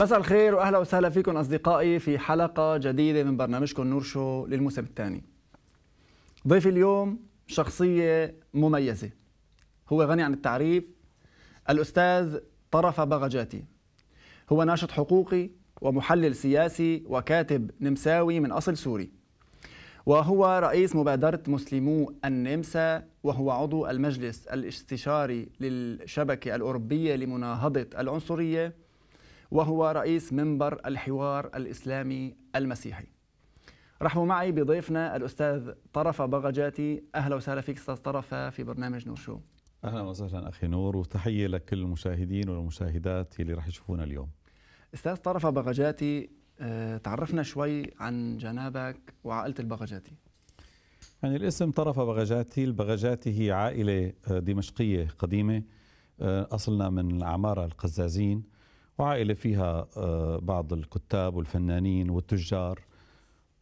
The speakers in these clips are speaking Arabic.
مساء الخير واهلا وسهلا فيكم اصدقائي في حلقه جديده من برنامجكم نور شو للموسم الثاني. ضيفي اليوم شخصيه مميزه. هو غني عن التعريف الاستاذ طرف بغجاتي. هو ناشط حقوقي ومحلل سياسي وكاتب نمساوي من اصل سوري. وهو رئيس مبادره مسلمو النمسا وهو عضو المجلس الاستشاري للشبكه الاوروبيه لمناهضه العنصريه وهو رئيس منبر الحوار الإسلامي المسيحي رحبوا معي بضيفنا الأستاذ طرف بغجاتي أهلا وسهلا فيك أستاذ طرف في برنامج نور شو أهلا وسهلا أخي نور وتحية لكل المشاهدين والمشاهدات اللي راح يشوفونا اليوم أستاذ طرف بغجاتي آه، تعرفنا شوي عن جنابك وعائلة البغجاتي يعني الاسم طرف بغجاتي البغجاتي هي عائلة آه، دمشقية قديمة آه، أصلنا من العمارة القزازين وعائلة فيها آه، بعض الكتاب والفنانين والتجار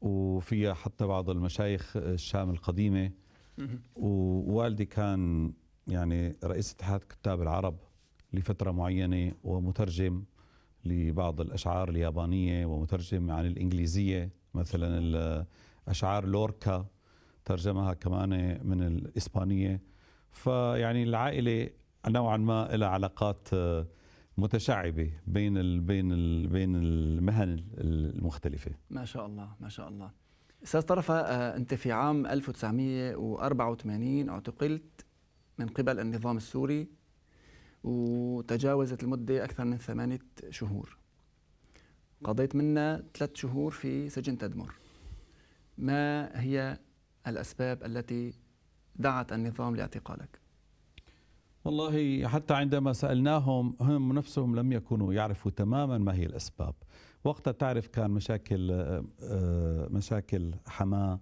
وفيها حتى بعض المشايخ آه، الشام القديمة ووالدي كان يعني رئيس اتحاد كتاب العرب لفترة معينة ومترجم لبعض الأشعار اليابانية ومترجم عن الإنجليزية مثلا أشعار لوركا ترجمها كمان من الإسبانية فيعني العائلة نوعا ما لها علاقات آه، متشعبه بين ال بين ال بين المهن المختلفه ما شاء الله ما شاء الله استاذ طرفه آه، انت في عام 1984 اعتقلت من قبل النظام السوري وتجاوزت المده اكثر من ثمانيه شهور قضيت منها ثلاث شهور في سجن تدمر ما هي الاسباب التي دعت النظام لاعتقالك والله حتى عندما سألناهم هم نفسهم لم يكونوا يعرفوا تماما ما هي الأسباب وقتها تعرف كان مشاكل آه، آه، مشاكل حماه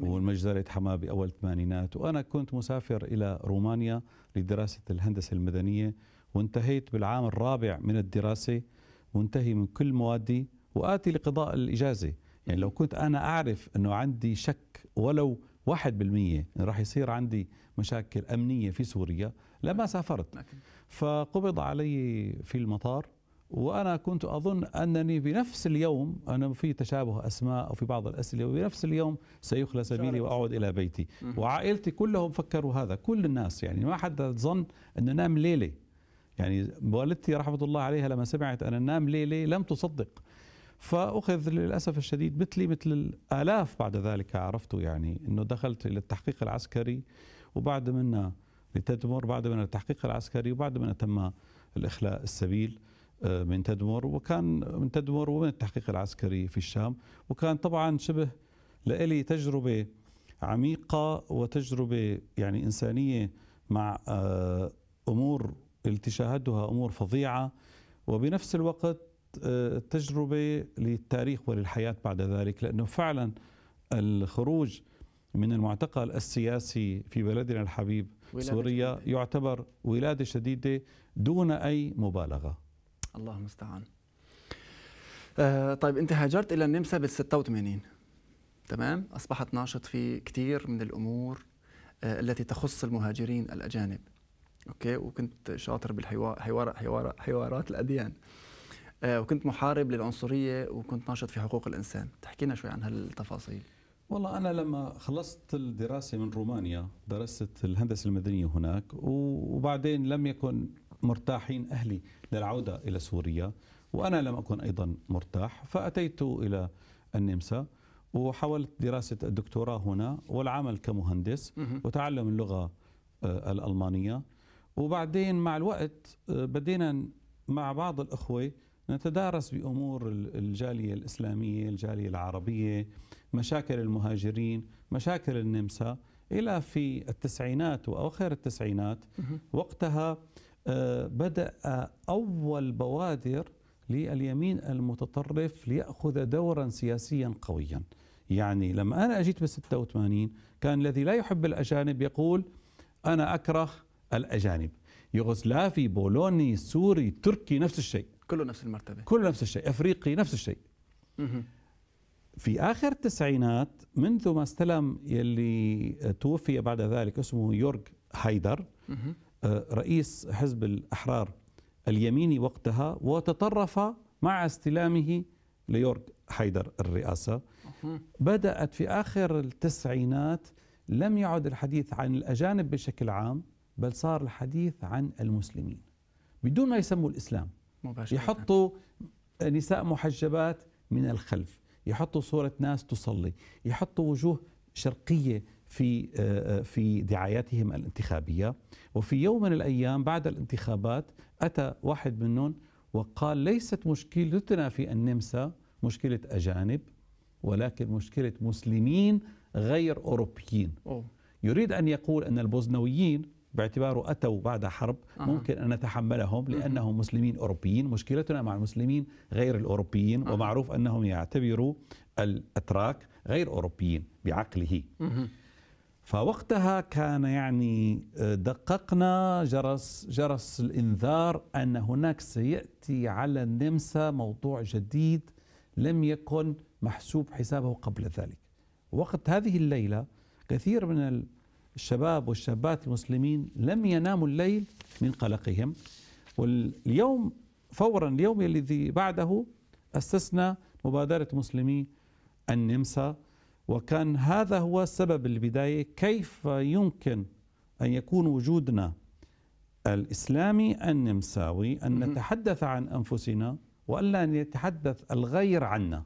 والمجزرة حماه بأول الثمانينات وأنا كنت مسافر إلى رومانيا لدراسة الهندسة المدنية وانتهيت بالعام الرابع من الدراسة وانتهي من كل موادي وآتي لقضاء الإجازة يعني لو كنت أنا أعرف أنه عندي شك ولو واحد بالمية راح يصير عندي مشاكل أمنية في سوريا لما سافرت فقبض علي في المطار وأنا كنت أظن أنني بنفس اليوم أنا في تشابه أسماء وفي بعض الأسئلة وبنفس اليوم سيخلى سبيلي وأعود إلى بيتي وعائلتي كلهم فكروا هذا كل الناس يعني ما حدا ظن أنه نام ليلة يعني والدتي رحمة الله عليها لما سمعت أنا نام ليلة لم تصدق فأخذ للأسف الشديد مثلي مثل الآلاف بعد ذلك عرفته يعني أنه دخلت إلى التحقيق العسكري وبعد منا لتدمر بعد من التحقيق العسكري وبعد من تم الإخلاء السبيل آه، من تدمر وكان من تدمر ومن التحقيق العسكري في الشام وكان طبعا شبه لإلي تجربة عميقة وتجربة يعني إنسانية مع آه، أمور التي شاهدتها أمور فظيعة وبنفس الوقت تجربة للتاريخ وللحياة بعد ذلك لأنه فعلا الخروج من المعتقل السياسي في بلدنا الحبيب سوريا شديدة. يعتبر ولادة شديدة دون أي مبالغة الله المستعان آه طيب أنت هاجرت إلى النمسا بال 86 تمام أصبحت ناشط في كثير من الأمور آه التي تخص المهاجرين الأجانب أوكي وكنت شاطر بالحوار حوار حوار حوارات الأديان آه، وكنت محارب للعنصريه وكنت ناشط في حقوق الانسان تحكينا شوي عن هالتفاصيل والله أنا لما خلصت الدراسة من رومانيا درست الهندسة المدنية هناك وبعدين لم يكن مرتاحين أهلي للعودة إلى سوريا وأنا لم أكن أيضا مرتاح فأتيت إلى النمسا وحاولت دراسة الدكتوراه هنا والعمل كمهندس وتعلم اللغة آه، الألمانية وبعدين مع الوقت آه، بدينا مع بعض الأخوة نتدارس بامور الجاليه الاسلاميه، الجاليه العربيه، مشاكل المهاجرين، مشاكل النمسا الى في التسعينات واواخر التسعينات وقتها آه، بدا اول بوادر لليمين المتطرف ليأخذ دورا سياسيا قويا يعني لما أنا أجيت بال 86 كان الذي لا يحب الأجانب يقول أنا أكره الأجانب يوغوسلافي بولوني سوري تركي نفس الشيء كله نفس المرتبه كله نفس الشيء افريقي نفس الشيء في اخر التسعينات منذ ما استلم يلي توفي بعد ذلك اسمه يورج هايدر آه، رئيس حزب الاحرار اليميني وقتها وتطرف مع استلامه ليورج حيدر الرئاسة بدأت في آخر التسعينات لم يعد الحديث عن الأجانب بشكل عام بل صار الحديث عن المسلمين بدون ما يسموا الإسلام مباشرة يحطوا نساء محجبات من الخلف يحطوا صورة ناس تصلي يحطوا وجوه شرقية في آه، في دعاياتهم الانتخابية وفي يوم من الأيام بعد الانتخابات أتى واحد منهم وقال ليست مشكلتنا في النمسا مشكلة أجانب ولكن مشكلة مسلمين غير أوروبيين أوه. يريد أن يقول أن البوزنويين باعتباره أتوا بعد حرب ممكن أن نتحملهم لأنهم مسلمين أوروبيين مشكلتنا مع المسلمين غير الأوروبيين ومعروف أنهم يعتبروا الأتراك غير أوروبيين بعقله فوقتها كان يعني آه، دققنا جرس جرس الانذار ان هناك سياتي على النمسا موضوع جديد لم يكن محسوب حسابه قبل ذلك. وقت هذه الليله كثير من الشباب والشابات المسلمين لم يناموا الليل من قلقهم واليوم فورا اليوم الذي بعده أسسنا مبادرة مسلمي النمسا وكان هذا هو سبب البداية كيف يمكن أن يكون وجودنا الإسلامي النمساوي أن نتحدث عن أنفسنا وألا ان يتحدث الغير عنا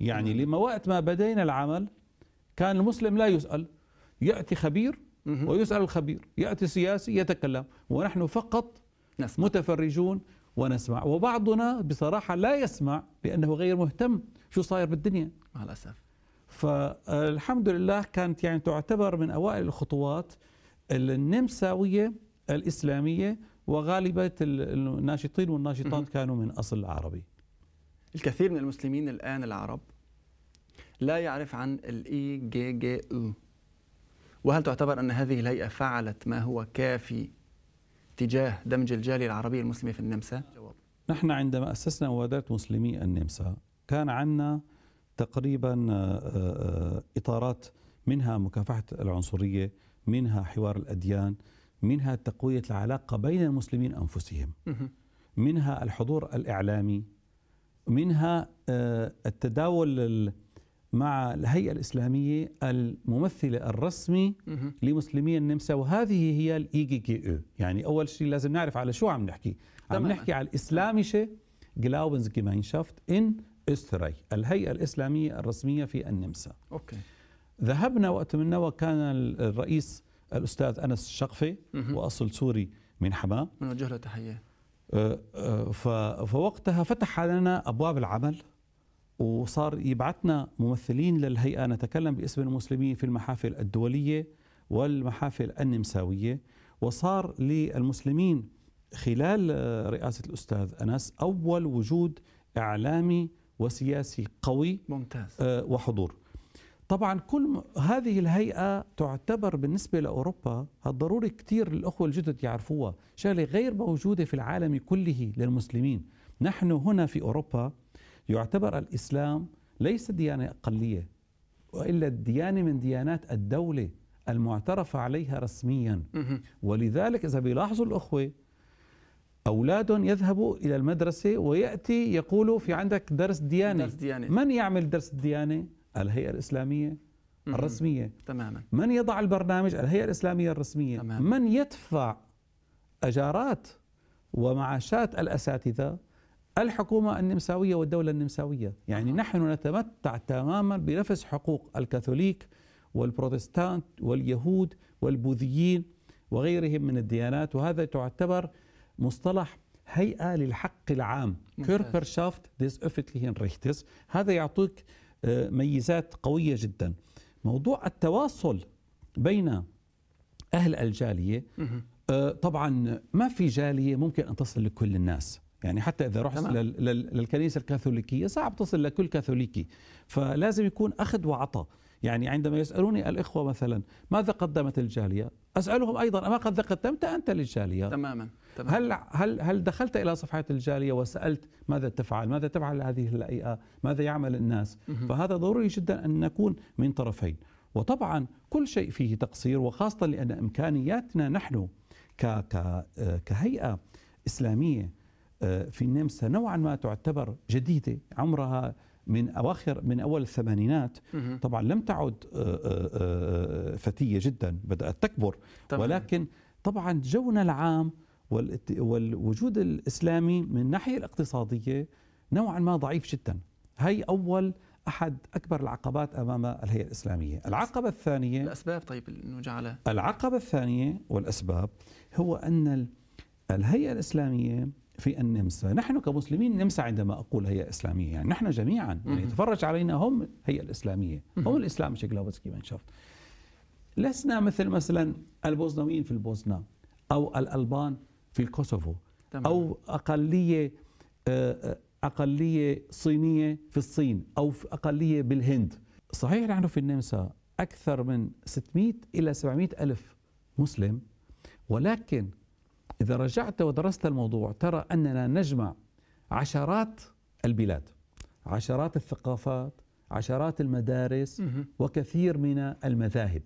يعني نعم. لما وقت ما بدينا العمل كان المسلم لا يسأل يأتي خبير ويسأل الخبير يأتي سياسي يتكلم ونحن فقط نسمع. متفرجون ونسمع وبعضنا بصراحة لا يسمع لأنه غير مهتم شو صاير بالدنيا مع الأسف فالحمد لله كانت يعني تعتبر من أوائل الخطوات النمساوية الإسلامية وغالبة الناشطين والناشطات كانوا من أصل عربي الكثير من المسلمين الآن العرب لا يعرف عن الإي جي جي أو وهل تعتبر أن هذه الهيئة فعلت ما هو كافي تجاه دمج الجالية العربية المسلمة في النمسا؟ نحن عندما أسسنا مبادرة مسلمي النمسا كان عندنا تقريبا آه، آه، إطارات منها مكافحة العنصرية منها حوار الأديان منها تقوية العلاقة بين المسلمين أنفسهم منها الحضور الإعلامي منها آه، التداول مع الهيئة الإسلامية الممثلة الرسمي لمسلمي النمسا وهذه هي الاي جي جي او يعني أول شيء لازم نعرف على شو عم نحكي عم نحكي على الإسلاميشة جيمينشافت إن أستري الهيئة الإسلامية الرسمية في النمسا أوكي. ذهبنا وقت منا وكان الرئيس الأستاذ أنس الشقفي وأصل سوري من حماه نوجه له تحية أه، أه، فوقتها فتح لنا أبواب العمل وصار يبعثنا ممثلين للهيئة نتكلم باسم المسلمين في المحافل الدولية والمحافل النمساوية وصار للمسلمين خلال آه، رئاسة الأستاذ أنس أول وجود إعلامي وسياسي قوي ممتاز آه، وحضور طبعا كل هذه الهيئة تعتبر بالنسبة لأوروبا ضروري كثير الأخوة الجدد يعرفوها شغلة غير موجودة في العالم كله للمسلمين نحن هنا في أوروبا يعتبر الإسلام ليس ديانة أقلية وإلا الديانة من ديانات الدولة المعترف عليها رسميا ولذلك إذا بيلاحظوا الأخوة أولاد يذهبوا إلى المدرسة ويأتي يقولوا في عندك درس ديانة, درس ديانة. من يعمل درس الديانة؟ الهيئة الإسلامية الرسمية تماما من يضع البرنامج؟ الهيئة الإسلامية الرسمية تماما. من يدفع أجارات ومعاشات الأساتذة الحكومة النمساوية والدولة النمساوية يعني نحن نتمتع تماما بنفس حقوق الكاثوليك والبروتستانت واليهود والبوذيين وغيرهم من الديانات وهذا تعتبر مصطلح هيئة للحق العام كيربرشافت ديس öffentlichen Rechtes هذا يعطيك آه، ميزات قوية جدا موضوع التواصل بين أهل الجالية آه، طبعا ما في جالية ممكن أن تصل لكل الناس يعني حتى اذا رحت للكنيسه الكاثوليكيه صعب تصل لكل كاثوليكي فلازم يكون اخذ وعطاء يعني عندما يسالوني الاخوه مثلا ماذا قدمت الجاليه اسالهم ايضا اما قد قدمت انت للجاليه تماما تماما هل هل هل دخلت الى صفحات الجاليه وسالت ماذا تفعل ماذا تفعل هذه الهيئه ماذا يعمل الناس فهذا ضروري جدا ان نكون من طرفين وطبعا كل شيء فيه تقصير وخاصه لان امكانياتنا نحن آه، كهيئه اسلاميه آه، في النمسا نوعا ما تعتبر جديدة عمرها من أواخر من أول الثمانينات طبعا لم تعد آه، آه، فتية جدا بدأت تكبر ولكن طبعا جونا العام والوجود الإسلامي من الناحية الاقتصادية نوعا ما ضعيف جدا هي أول أحد أكبر العقبات أمام الهيئة الإسلامية العقبة الثانية الأسباب طيب أنه جعلها العقبة الثانية والأسباب هو أن الهيئة الإسلامية في النمسا نحن كمسلمين نمسا عندما أقول هي إسلامية يعني نحن جميعا يعني يتفرج علينا هم هي الإسلامية هم الإسلام بشكل أوسط كما شفت لسنا مثل مثلا البوزنويين في البوسنة أو الألبان في الكوسوفو تمام. أو أقلية آه، آه، أقلية صينية في الصين أو أقلية بالهند صحيح نحن في النمسا أكثر من 600 إلى 700 ألف مسلم ولكن إذا رجعت ودرست الموضوع ترى أننا نجمع عشرات البلاد عشرات الثقافات عشرات المدارس وكثير من المذاهب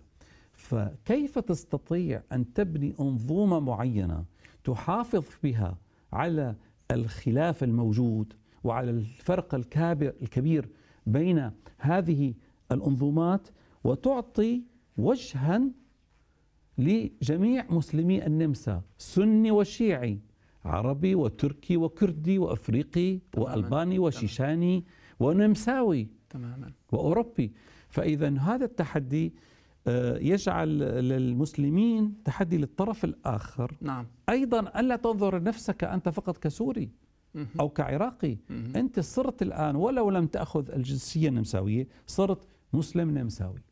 فكيف تستطيع أن تبني أنظومة معينة تحافظ بها على الخلاف الموجود وعلى الفرق الكابر الكبير بين هذه الأنظومات وتعطي وجها لجميع مسلمي النمسا سني وشيعي عربي وتركي وكردي وافريقي تماماً والباني وشيشاني ونمساوي تماما واوروبي فاذا هذا التحدي آه، يجعل للمسلمين تحدي للطرف الاخر نعم ايضا الا تنظر نفسك انت فقط كسوري او كعراقي انت صرت الان ولو لم تاخذ الجنسيه النمساويه صرت مسلم نمساوي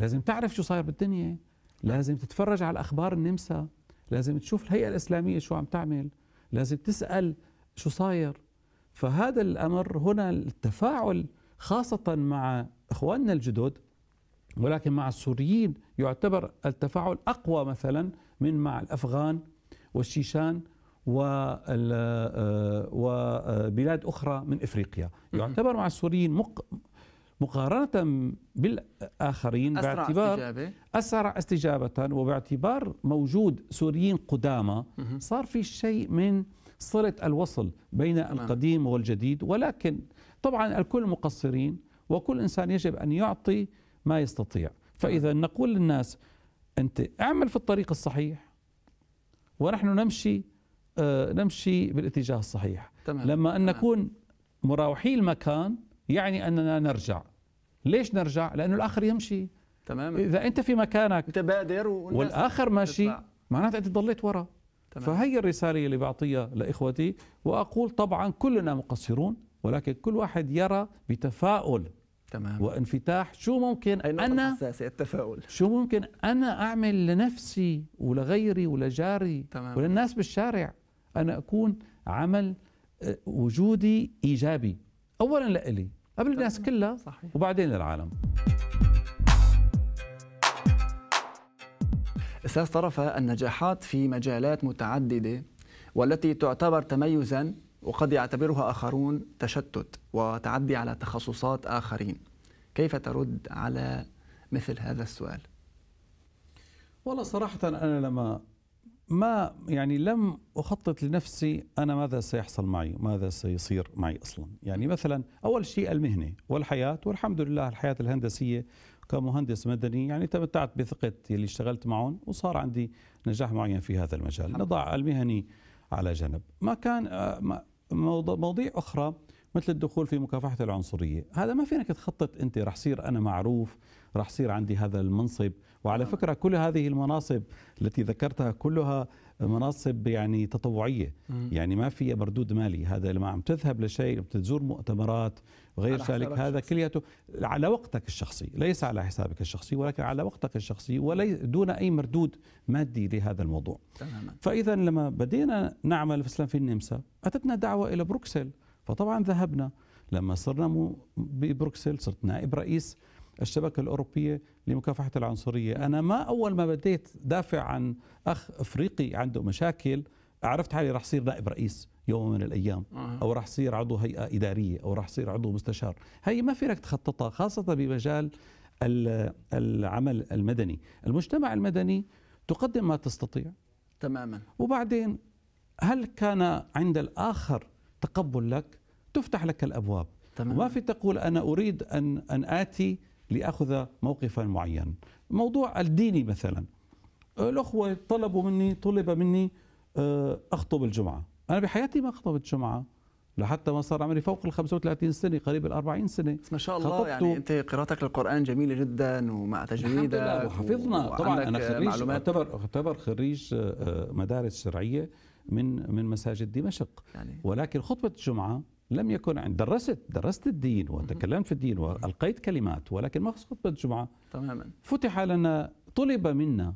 لازم تعرف شو صاير بالدنيا لازم تتفرج على اخبار النمسا لازم تشوف الهيئة الإسلامية شو عم تعمل لازم تسأل شو صاير فهذا الأمر هنا التفاعل خاصة مع إخواننا الجدد ولكن مع السوريين يعتبر التفاعل أقوى مثلا من مع الأفغان والشيشان آه، وبلاد أخرى من إفريقيا يعتبر مع السوريين مقارنة بالآخرين أسرع باعتبار استجابة. أسرع استجابة وباعتبار موجود سوريين قدامى صار في شيء من صلة الوصل بين القديم والجديد ولكن طبعا الكل مقصرين وكل إنسان يجب أن يعطي ما يستطيع فإذا نقول للناس أنت اعمل في الطريق الصحيح ونحن نمشي آه، نمشي بالاتجاه الصحيح تمام. لما أن نكون مراوحي المكان يعني اننا نرجع ليش نرجع لانه الاخر يمشي تماما اذا انت في مكانك انت بادر والاخر ماشي معناته انت ضليت ورا تمام. فهي الرساله اللي بعطيها لاخوتي واقول طبعا كلنا مقصرون ولكن كل واحد يرى بتفاؤل تمام وانفتاح شو ممكن انا التفاؤل شو ممكن انا اعمل لنفسي ولغيري ولجاري تمام. وللناس بالشارع انا اكون عمل آه، وجودي ايجابي اولا لإلي قبل الناس كلها صحيح. وبعدين العالم استاذ طرفة النجاحات في مجالات متعددة والتي تعتبر تميزا وقد يعتبرها آخرون تشتت وتعدي على تخصصات آخرين كيف ترد على مثل هذا السؤال؟ والله صراحة أنا لما ما يعني لم اخطط لنفسي انا ماذا سيحصل معي ماذا سيصير معي اصلا يعني مثلا اول شيء المهنه والحياه والحمد لله الحياه الهندسيه كمهندس مدني يعني تمتعت بثقه اللي اشتغلت معهم وصار عندي نجاح معين في هذا المجال نضع المهني على جنب ما كان آه، مواضيع اخرى مثل الدخول في مكافحه العنصريه هذا ما فينك تخطط انت رح صير انا معروف رح صير عندي هذا المنصب وعلى نعم. فكره كل هذه المناصب التي ذكرتها كلها مناصب يعني تطوعيه يعني ما في مردود مالي هذا لما عم تذهب لشيء بتزور مؤتمرات وغير ذلك هذا كلياته على وقتك الشخصي ليس على حسابك الشخصي ولكن على وقتك الشخصي ولي دون اي مردود مادي لهذا الموضوع تماما فاذا لما بدينا نعمل مثلا في النمسا اتتنا دعوه الى بروكسل فطبعا ذهبنا لما صرنا ببروكسل صرت نائب رئيس الشبكة الأوروبية لمكافحة العنصرية أنا ما أول ما بديت دافع عن أخ أفريقي عنده مشاكل عرفت حالي راح صير نائب رئيس يوم من الأيام أو راح صير عضو هيئة إدارية أو راح صير عضو مستشار هي ما فيك تخططها خاصة بمجال العمل المدني المجتمع المدني تقدم ما تستطيع تماما وبعدين هل كان عند الآخر تقبل لك تفتح لك الأبواب تمام. ما في تقول أنا أريد أن, أن آتي لأخذ موقفا معينا موضوع الديني مثلا الأخوة طلبوا مني طلب مني آه، أخطب الجمعة أنا بحياتي ما خطبت جمعة لحتى ما صار عمري فوق ال 35 سنه قريب ال 40 سنه ما شاء الله يعني انت قراءتك للقران جميله جدا ومع تجويدك الحمد لله وحفظنا طبعا انا خريج اعتبر اعتبر خريج آه، آه، مدارس شرعيه من من مساجد دمشق يعني ولكن خطبه الجمعه لم يكن عند درست درست الدين وتكلمت في الدين والقيت كلمات ولكن ما خطبه جمعه تماما فتح لنا طلب منا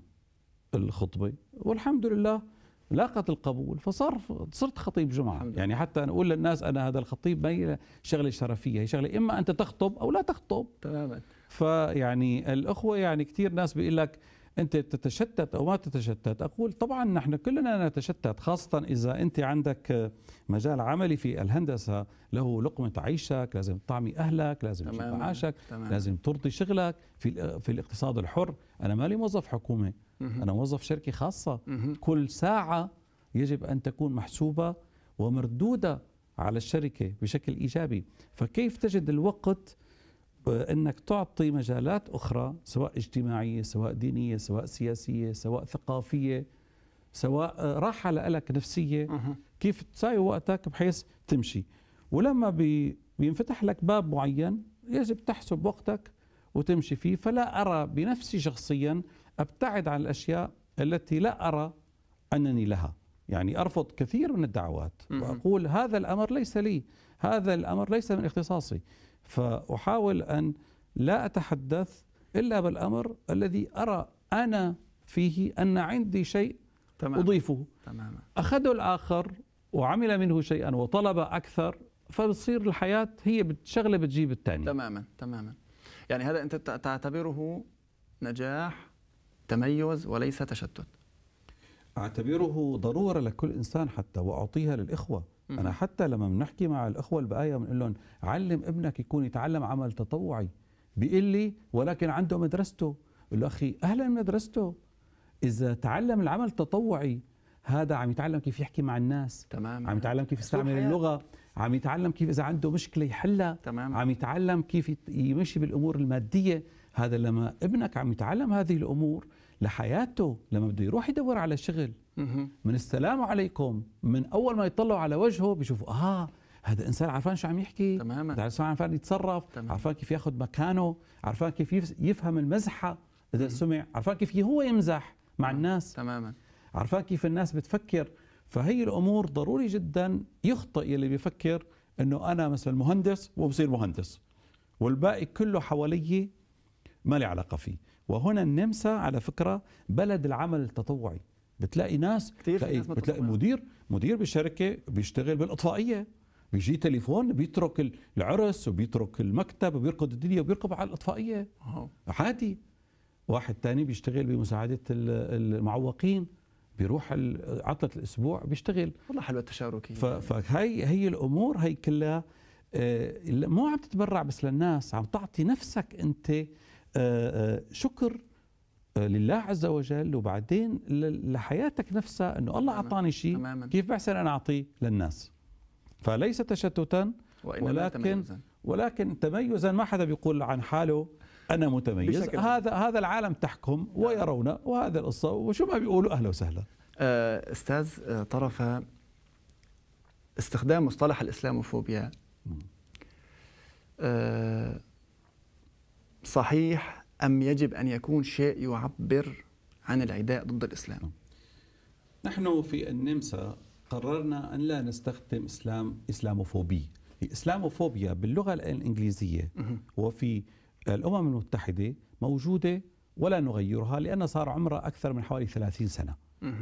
الخطبه والحمد لله لاقت القبول فصار صرت خطيب جمعه يعني حتى أنا اقول للناس انا هذا الخطيب ما هي شغله شرفيه هي شغله اما انت تخطب او لا تخطب تماما فيعني الاخوه يعني كثير ناس بيقول لك انت تتشتت او ما تتشتت اقول طبعا نحن كلنا نتشتت خاصه اذا انت عندك مجال عملي في الهندسه له لقمه عيشك لازم تطعمي اهلك لازم تجيب معاشك لازم ترضي شغلك في في الاقتصاد الحر انا مالي موظف حكومه انا موظف شركه خاصه كل ساعه يجب ان تكون محسوبه ومردوده على الشركه بشكل ايجابي فكيف تجد الوقت انك تعطي مجالات اخرى سواء اجتماعيه سواء دينيه سواء سياسيه سواء ثقافيه سواء آه، راحه لك نفسيه كيف تساوي وقتك بحيث تمشي ولما بينفتح لك باب معين يجب تحسب وقتك وتمشي فيه فلا ارى بنفسي شخصيا ابتعد عن الاشياء التي لا ارى انني لها يعني ارفض كثير من الدعوات واقول هذا الامر ليس لي هذا الامر ليس من اختصاصي فأحاول أن لا أتحدث إلا بالأمر الذي أرى أنا فيه أن عندي شيء تمام. أضيفه تماما أخذه الآخر وعمل منه شيئا وطلب أكثر فبتصير الحياة هي شغلة بتجيب الثانية تماما تماما يعني هذا أنت تعتبره نجاح تميز وليس تشتت أعتبره ضرورة لكل إنسان حتى وأعطيها للإخوة انا حتى لما بنحكي مع الاخوه البقايا بنقول لهم علم ابنك يكون يتعلم عمل تطوعي بيقول لي ولكن عنده مدرسته بقول له اخي اهلا مدرسته اذا تعلم العمل التطوعي هذا عم يتعلم كيف يحكي مع الناس تمام عم يتعلم كيف يستعمل اللغه عم يتعلم كيف اذا عنده مشكله يحلها تمام عم يتعلم كيف يمشي بالامور الماديه هذا لما ابنك عم يتعلم هذه الامور لحياته لما بده يروح يدور على شغل من السلام عليكم من اول ما يطلعوا على وجهه بيشوفوا اه هذا انسان عرفان شو عم يحكي تماما عرفان يتصرف تماما. عرفان كيف ياخذ مكانه عرفان كيف يفهم المزحه اذا سمع عرفان كيف هو يمزح مع الناس تماما عرفان كيف الناس بتفكر فهي الامور ضروري جدا يخطئ يلي بيفكر انه انا مثلا مهندس وبصير مهندس والباقي كله حوالي ما لي علاقه فيه وهنا النمسا على فكره بلد العمل التطوعي بتلاقي ناس كثير بتلاقي, ناس بتلاقي مدير مدير بالشركه بيشتغل بالاطفائيه بيجي تليفون بيترك العرس وبيترك المكتب وبيركض الدنيا وبيركض على الاطفائيه عادي واحد تاني بيشتغل بمساعده المعوقين بيروح عطلة الأسبوع بيشتغل والله حلوة التشاركية فهي هي الأمور هي كلها آه، مو عم تتبرع بس للناس عم تعطي نفسك أنت آه، آه، شكر لله عز وجل وبعدين لحياتك نفسها انه الله اعطاني شيء كيف بحسن انا اعطيه للناس فليس تشتتا ولكن ولكن تميزا ما حدا بيقول عن حاله انا متميز هذا هذا العالم تحكم نعم. ويرونه وهذا القصه وشو ما بيقولوا اهلا وسهلا آه، استاذ آه، طرفه استخدام مصطلح الاسلاموفوبيا آه، صحيح أم يجب أن يكون شيء يعبر عن العداء ضد الإسلام نحن في النمسا قررنا أن لا نستخدم إسلام إسلاموفوبي الإسلاموفوبيا باللغة الإنجليزية وفي الأمم المتحدة موجودة ولا نغيرها لأن صار عمرها أكثر من حوالي 30 سنة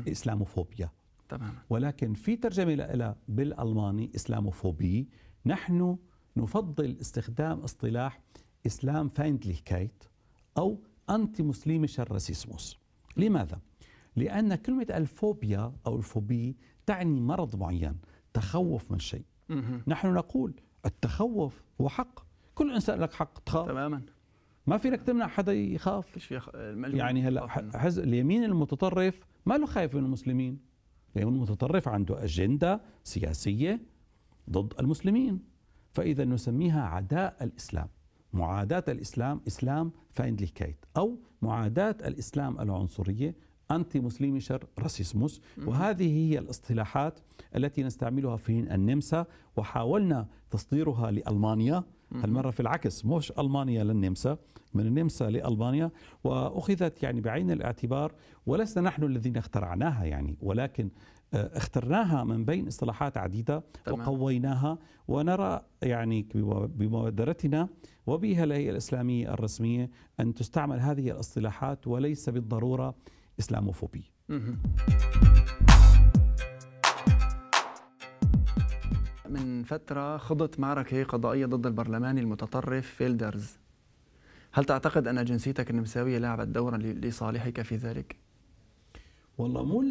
إسلاموفوبيا تمام. ولكن في ترجمة لها بالألماني إسلاموفوبي نحن نفضل استخدام اصطلاح إسلام فايندليكايت أو أنتي مسلمش الراسيسموس لماذا؟ لأن كلمة الفوبيا أو الفوبي تعني مرض معين تخوف من شيء نحن نقول التخوف هو حق كل إنسان لك حق تخاف تماما ما في لك تمنع حدا يخاف يعني هلا حز... اليمين المتطرف ما له خايف من المسلمين اليمين المتطرف عنده أجندة سياسية ضد المسلمين فإذا نسميها عداء الإسلام معاداة الإسلام إسلام فايندليكيت أو معاداة الإسلام العنصرية أنتي شر راسيسموس وهذه هي الاصطلاحات التي نستعملها في النمسا وحاولنا تصديرها لألمانيا هالمرة في العكس مش ألمانيا للنمسا من النمسا لألمانيا وأخذت يعني بعين الاعتبار ولسنا نحن الذين اخترعناها يعني ولكن آه، اخترناها من بين اصطلاحات عديدة تمام. وقويناها ونرى يعني بمبادرتنا وبها الهيئة الإسلامية الرسمية أن تستعمل هذه الاصطلاحات وليس بالضرورة إسلاموفوبية من فترة خضت معركة قضائية ضد البرلماني المتطرف فيلدرز هل تعتقد أن جنسيتك النمساوية لعبت دورا لصالحك في ذلك؟ والله مو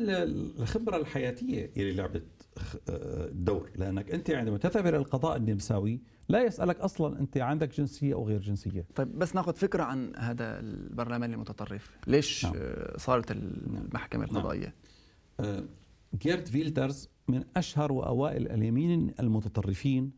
الخبره الحياتيه اللي لعبت دور لانك انت عندما تذهب الى القضاء النمساوي لا يسالك اصلا انت عندك جنسيه او غير جنسيه طيب بس ناخذ فكره عن هذا البرلمان المتطرف ليش نعم. صارت نعم. المحكمه نعم. القضائيه نعم. جيرت فيلدرز من اشهر واوائل اليمين المتطرفين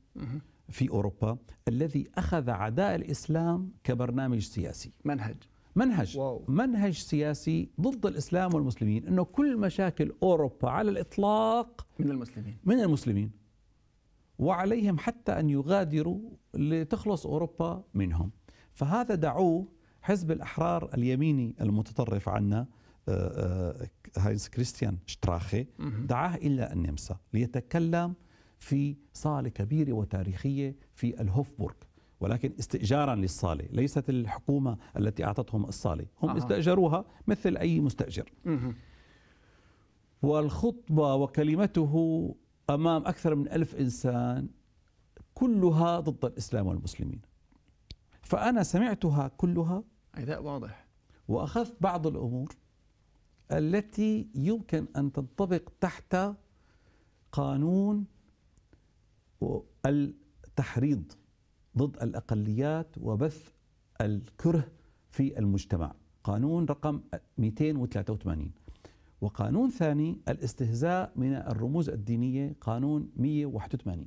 في اوروبا الذي اخذ عداء الاسلام كبرنامج سياسي منهج منهج واو. منهج سياسي ضد الاسلام والمسلمين انه كل مشاكل اوروبا على الاطلاق من المسلمين من المسلمين وعليهم حتى ان يغادروا لتخلص اوروبا منهم فهذا دعوه حزب الاحرار اليميني المتطرف عنا آه، آه، هاينز كريستيان شتراخي دعاه الى النمسا ليتكلم في صاله كبيره وتاريخيه في الهوفبورغ ولكن استئجارا للصالة ليست الحكومة التي أعطتهم الصالة هم آه. استأجروها مثل أي مستأجر والخطبة وكلمته أمام أكثر من ألف إنسان كلها ضد الإسلام والمسلمين فأنا سمعتها كلها عداء واضح وأخذت بعض الأمور التي يمكن أن تنطبق تحت قانون التحريض ضد الأقليات وبث الكره في المجتمع قانون رقم 283 وقانون ثاني الاستهزاء من الرموز الدينية قانون 181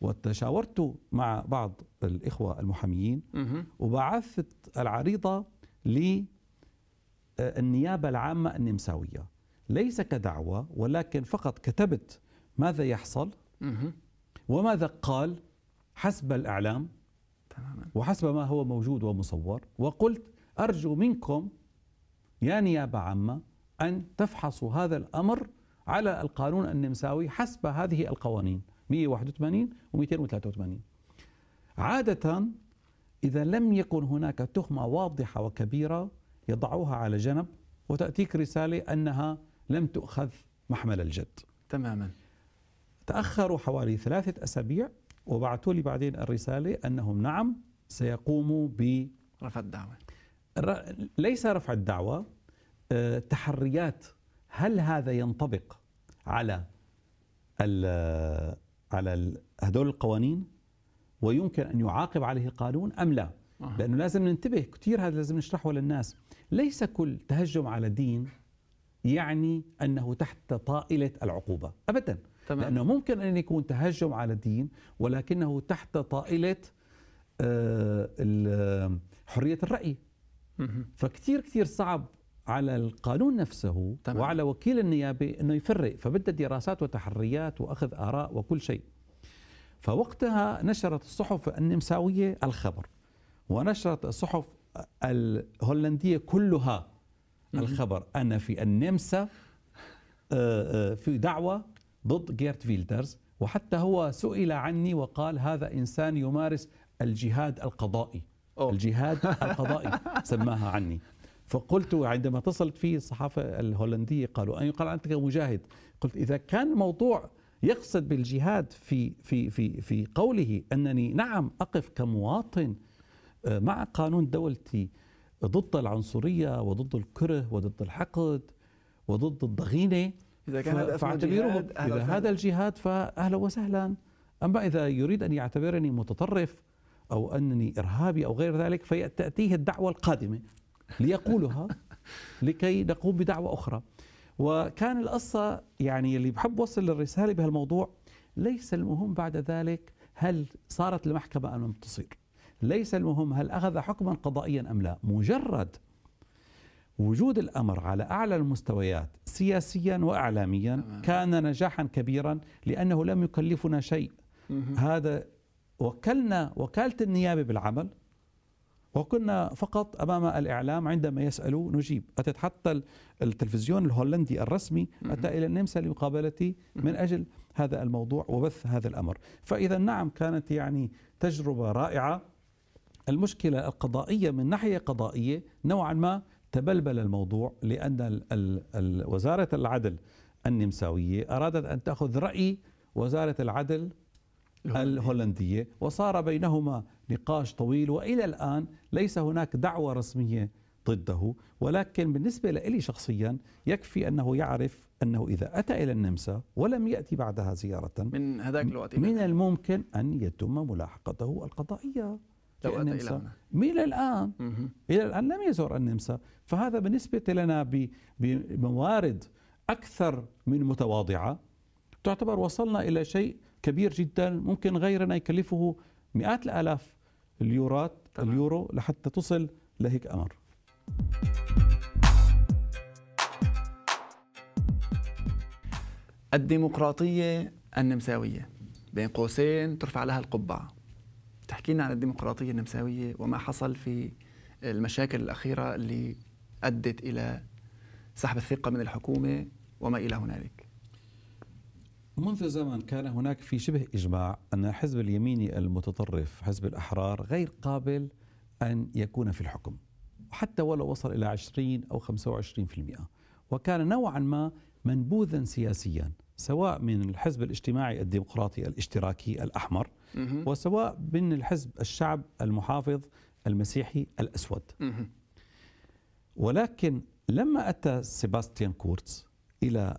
وتشاورت مع بعض الإخوة المحاميين وبعثت العريضة للنيابة آه، العامة النمساوية ليس كدعوة ولكن فقط كتبت ماذا يحصل وماذا قال حسب الإعلام تماما وحسب ما هو موجود ومصور وقلت أرجو منكم يا نيابة عامة أن تفحصوا هذا الأمر على القانون النمساوي حسب هذه القوانين 181 و 283 عادة إذا لم يكن هناك تهمة واضحة وكبيرة يضعوها على جنب وتأتيك رسالة أنها لم تؤخذ محمل الجد تماما تأخروا حوالي ثلاثة أسابيع وبعثوا لي بعدين الرسالة أنهم نعم سيقوموا ب رفع الدعوة ليس رفع الدعوة آه، تحريات هل هذا ينطبق على آه، على هدول القوانين ويمكن أن يعاقب عليه القانون أم لا آه. لأنه لازم ننتبه كثير هذا لازم نشرحه للناس ليس كل تهجم على دين يعني أنه تحت طائلة العقوبة أبدا تمام. لأنه ممكن أن يكون تهجم على الدين ولكنه تحت طائلة آه، حرية الرأي فكتير كتير صعب على القانون نفسه تمام. وعلى وكيل النيابة أنه يفرق فبدها دراسات وتحريات وأخذ آراء وكل شيء فوقتها نشرت الصحف النمساوية الخبر ونشرت الصحف الهولندية كلها الخبر أن في النمسا آه، آه، في دعوة ضد جيرت فيلدرز وحتى هو سئل عني وقال هذا إنسان يمارس الجهاد القضائي أوه. الجهاد القضائي سماها عني فقلت عندما اتصلت فيه الصحافة الهولندية قالوا أن أيوة، يقال أنت مجاهد قلت إذا كان موضوع يقصد بالجهاد في في في في قوله انني نعم اقف كمواطن آه، مع قانون دولتي ضد العنصريه وضد الكره وضد الحقد وضد الضغينه إذا كان فاعتبروه إذا هذا الجهاد فأهلا وسهلا أما إذا يريد أن يعتبرني متطرف أو أنني إرهابي أو غير ذلك فتأتيه الدعوة القادمة ليقولها لكي نقوم بدعوة أخرى وكان القصة يعني اللي بحب وصل للرسالة بهالموضوع ليس المهم بعد ذلك هل صارت المحكمة أم لم تصير ليس المهم هل أخذ حكما قضائيا أم لا مجرد وجود الامر على اعلى المستويات سياسيا واعلاميا كان نجاحا كبيرا لانه لم يكلفنا شيء هذا وكلنا وكاله النيابه بالعمل وكنا فقط امام الاعلام عندما يسالوا نجيب اتت حتى التلفزيون الهولندي الرسمي اتى الى النمسا لمقابلتي من اجل هذا الموضوع وبث هذا الامر فاذا نعم كانت يعني تجربه رائعه المشكله القضائيه من ناحيه قضائيه نوعا ما تبلبل الموضوع لأن وزارة العدل النمساوية أرادت أن تأخذ رأي وزارة العدل الهولندية وصار بينهما نقاش طويل وإلى الآن ليس هناك دعوة رسمية ضده ولكن بالنسبة لي شخصيا يكفي أنه يعرف أنه إذا أتى إلى النمسا ولم يأتي بعدها زيارة من هذاك الوقت من الممكن أن يتم ملاحقته القضائية لو أتى إلى هنا إلى الآن إلى الآن لم يزور النمسا فهذا بالنسبة لنا بموارد أكثر من متواضعة تعتبر وصلنا إلى شيء كبير جدا ممكن غيرنا يكلفه مئات الآلاف اليورات طبعا. اليورو لحتى تصل لهيك أمر الديمقراطية النمساوية بين قوسين ترفع لها القبعة تحكي لنا عن الديمقراطية النمساوية وما حصل في المشاكل الأخيرة اللي أدت إلى سحب الثقة من الحكومة وما إلى هنالك منذ زمن كان هناك في شبه إجماع أن الحزب اليميني المتطرف حزب الأحرار غير قابل أن يكون في الحكم حتى ولو وصل إلى 20 أو 25% وكان نوعا ما منبوذا سياسيا سواء من الحزب الاجتماعي الديمقراطي الاشتراكي الأحمر وسواء بين الحزب الشعب المحافظ المسيحي الأسود ولكن لما أتى سيباستيان كورتز إلى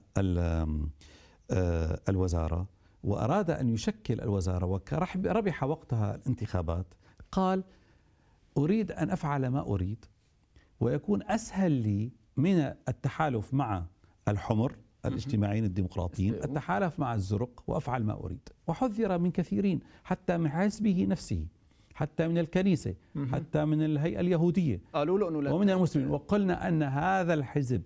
آه، الوزارة وأراد أن يشكل الوزارة وربح وقتها الانتخابات قال أريد أن أفعل ما أريد ويكون أسهل لي من التحالف مع الحمر الاجتماعيين الديمقراطيين أتحالف مع الزرق وأفعل ما أريد وحذر من كثيرين حتى من حزبه نفسه حتى من الكنيسة حتى من الهيئة اليهودية قالوا له أنه ومن المسلمين وقلنا أن هذا الحزب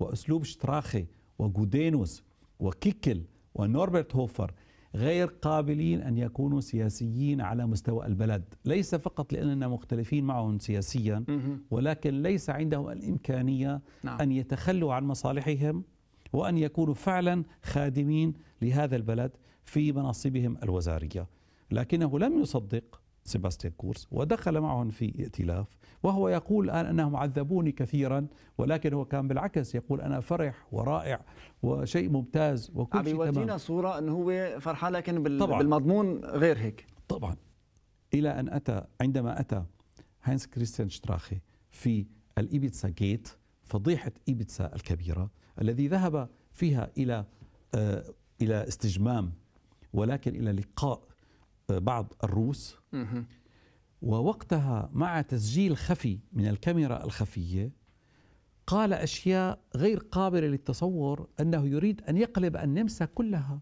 وأسلوب شتراخي وجودينوس وكيكل ونوربرت هوفر غير قابلين أن يكونوا سياسيين على مستوى البلد ليس فقط لأننا مختلفين معهم سياسيا ولكن ليس عندهم الإمكانية نعم. أن يتخلوا عن مصالحهم وأن يكونوا فعلا خادمين لهذا البلد في مناصبهم الوزارية لكنه لم يصدق سيباستيان كورس ودخل معهم في ائتلاف وهو يقول الآن أنهم عذبوني كثيرا ولكن هو كان بالعكس يقول أنا فرح ورائع وشيء ممتاز وكل شيء تمام يعطينا صورة أنه هو فرحان لكن بالمضمون غير هيك طبعا إلى أن أتى عندما أتى هانس كريستيان شتراخي في الإيبيتسا جيت فضيحة إيبيتسا الكبيرة الذي ذهب فيها إلى آه، إلى استجمام ولكن إلى لقاء آه، بعض الروس ووقتها مع تسجيل خفي من الكاميرا الخفية قال أشياء غير قابلة للتصور أنه يريد أن يقلب النمسا كلها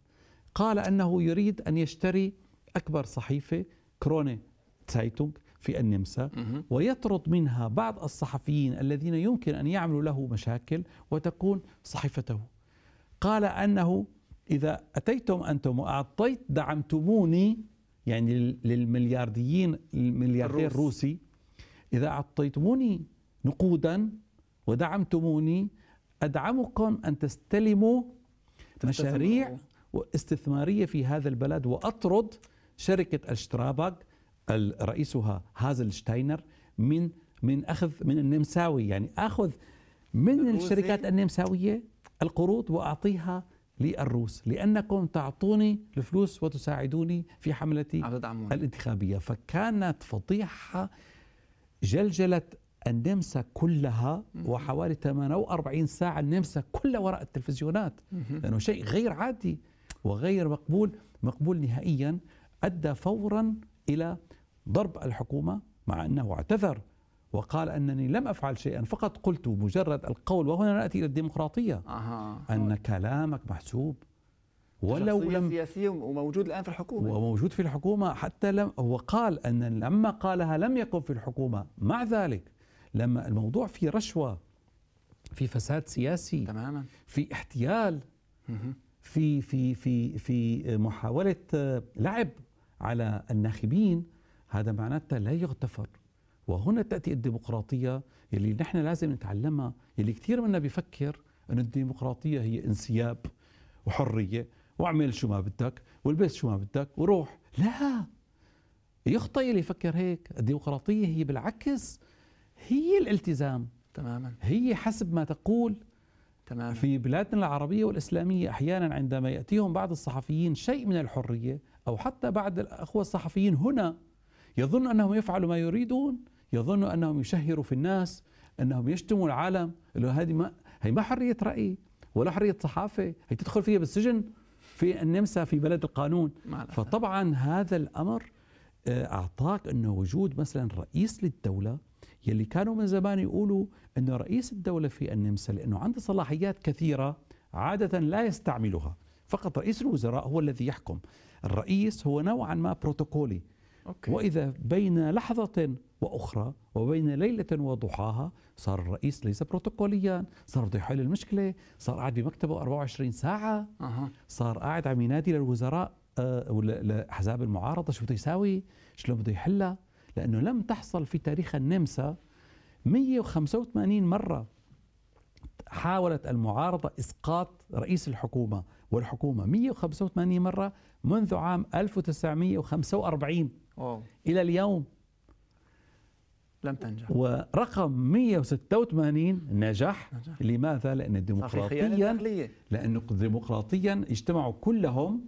قال أنه يريد أن يشتري أكبر صحيفة كرونة تايتونغ في النمسا ويطرد منها بعض الصحفيين الذين يمكن أن يعملوا له مشاكل وتكون صحيفته قال أنه إذا أتيتم أنتم وأعطيت دعمتموني يعني للمليارديين الملياردير الروسي إذا أعطيتموني نقودا ودعمتموني أدعمكم أن تستلموا مشاريع استثمارية في هذا البلد وأطرد شركة الشترابك رئيسها هازل شتاينر من من اخذ من النمساوي يعني اخذ من الشركات النمساويه القروض واعطيها للروس لانكم تعطوني الفلوس وتساعدوني في حملتي الانتخابيه فكانت فضيحه جلجلت النمسا كلها وحوالي 48 ساعه النمسا كلها وراء التلفزيونات لانه شيء غير عادي وغير مقبول مقبول نهائيا ادى فورا إلى ضرب الحكومة مع أنه اعتذر وقال أنني لم أفعل شيئا فقط قلت مجرد القول وهنا نأتي إلى الديمقراطية أه. أن كلامك محسوب ولو لم سياسية وموجود الآن في الحكومة وموجود في الحكومة حتى لم هو قال أن لما قالها لم يكن في الحكومة مع ذلك لما الموضوع في رشوة في فساد سياسي تماما في احتيال في في في في محاولة لعب على الناخبين هذا معناتها لا يغتفر وهنا تأتي الديمقراطية اللي نحن لازم نتعلمها اللي كثير منا بيفكر أن الديمقراطية هي انسياب وحرية واعمل شو ما بدك والبس شو ما بدك وروح لا يخطئ اللي يفكر هيك الديمقراطية هي بالعكس هي الالتزام تماما هي حسب ما تقول تمام. في بلادنا العربية والإسلامية أحيانا عندما يأتيهم بعض الصحفيين شيء من الحرية أو حتى بعض الأخوة الصحفيين هنا يظن أنهم يفعلوا ما يريدون يظن أنهم يشهروا في الناس أنهم يشتموا العالم هذه ما هي ما حرية رأي ولا حرية صحافة هي تدخل فيها بالسجن في النمسا في بلد القانون معلش. فطبعا هذا الأمر آه، أعطاك أنه وجود مثلا رئيس للدولة يلي كانوا من زمان يقولوا انه رئيس الدوله في النمسا لانه عنده صلاحيات كثيره عاده لا يستعملها فقط رئيس الوزراء هو الذي يحكم الرئيس هو نوعا ما بروتوكولي أوكي. واذا بين لحظه واخرى وبين ليله وضحاها صار الرئيس ليس بروتوكوليا صار بده يحل المشكله صار قاعد بمكتبه 24 ساعه أه. صار قاعد عم ينادي للوزراء ولاحزاب آه، المعارضه شو بده يساوي شلون بده يحلها لأنه لم تحصل في تاريخ النمسا 185 مرة حاولت المعارضة إسقاط رئيس الحكومة والحكومة 185 مرة منذ عام 1945 أوه. إلى اليوم لم تنجح ورقم 186 نجح, نجح. لماذا؟ لأن ديمقراطيا لأنه ديمقراطيا اجتمعوا كلهم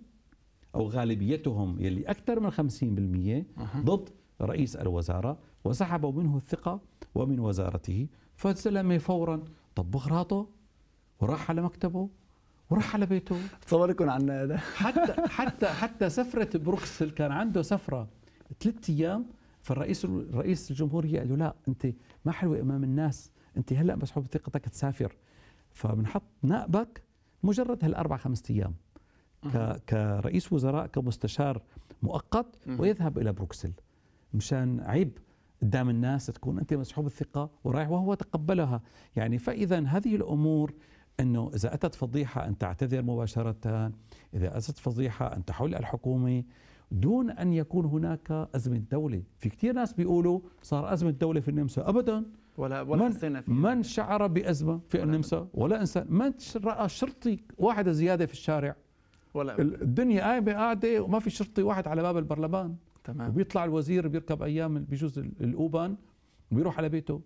أو غالبيتهم يلي أكثر من 50% ضد رئيس الوزارة وسحبوا منه الثقة ومن وزارته فسلم فورا طب بغراطه وراح على مكتبه وراح على بيته تصور يكون عندنا هذا حتى حتى حتى سفرة بروكسل كان عنده سفرة ثلاث أيام فالرئيس رئيس الجمهورية قال له لا أنت ما حلوة أمام الناس أنت هلأ مسحوب ثقتك تسافر فبنحط نائبك مجرد هالأربع خمسة أيام كرئيس وزراء كمستشار مؤقت ويذهب إلى بروكسل مشان عيب قدام الناس تكون انت مسحوب الثقه ورايح وهو تقبلها يعني فاذا هذه الامور انه اذا اتت فضيحه ان تعتذر مباشره اذا اتت فضيحه ان تحل الحكومه دون ان يكون هناك ازمه دوله في كثير ناس بيقولوا صار ازمه دوله في النمسا ابدا ولا ولا من, من شعر بازمه في النمسا ولا انسان من راى شرطي واحد زياده في الشارع ولا الدنيا قايمه قاعده وما في شرطي واحد على باب البرلمان تمام وبيطلع الوزير بيركب ايام بجوز الاوبان وبيروح على بيته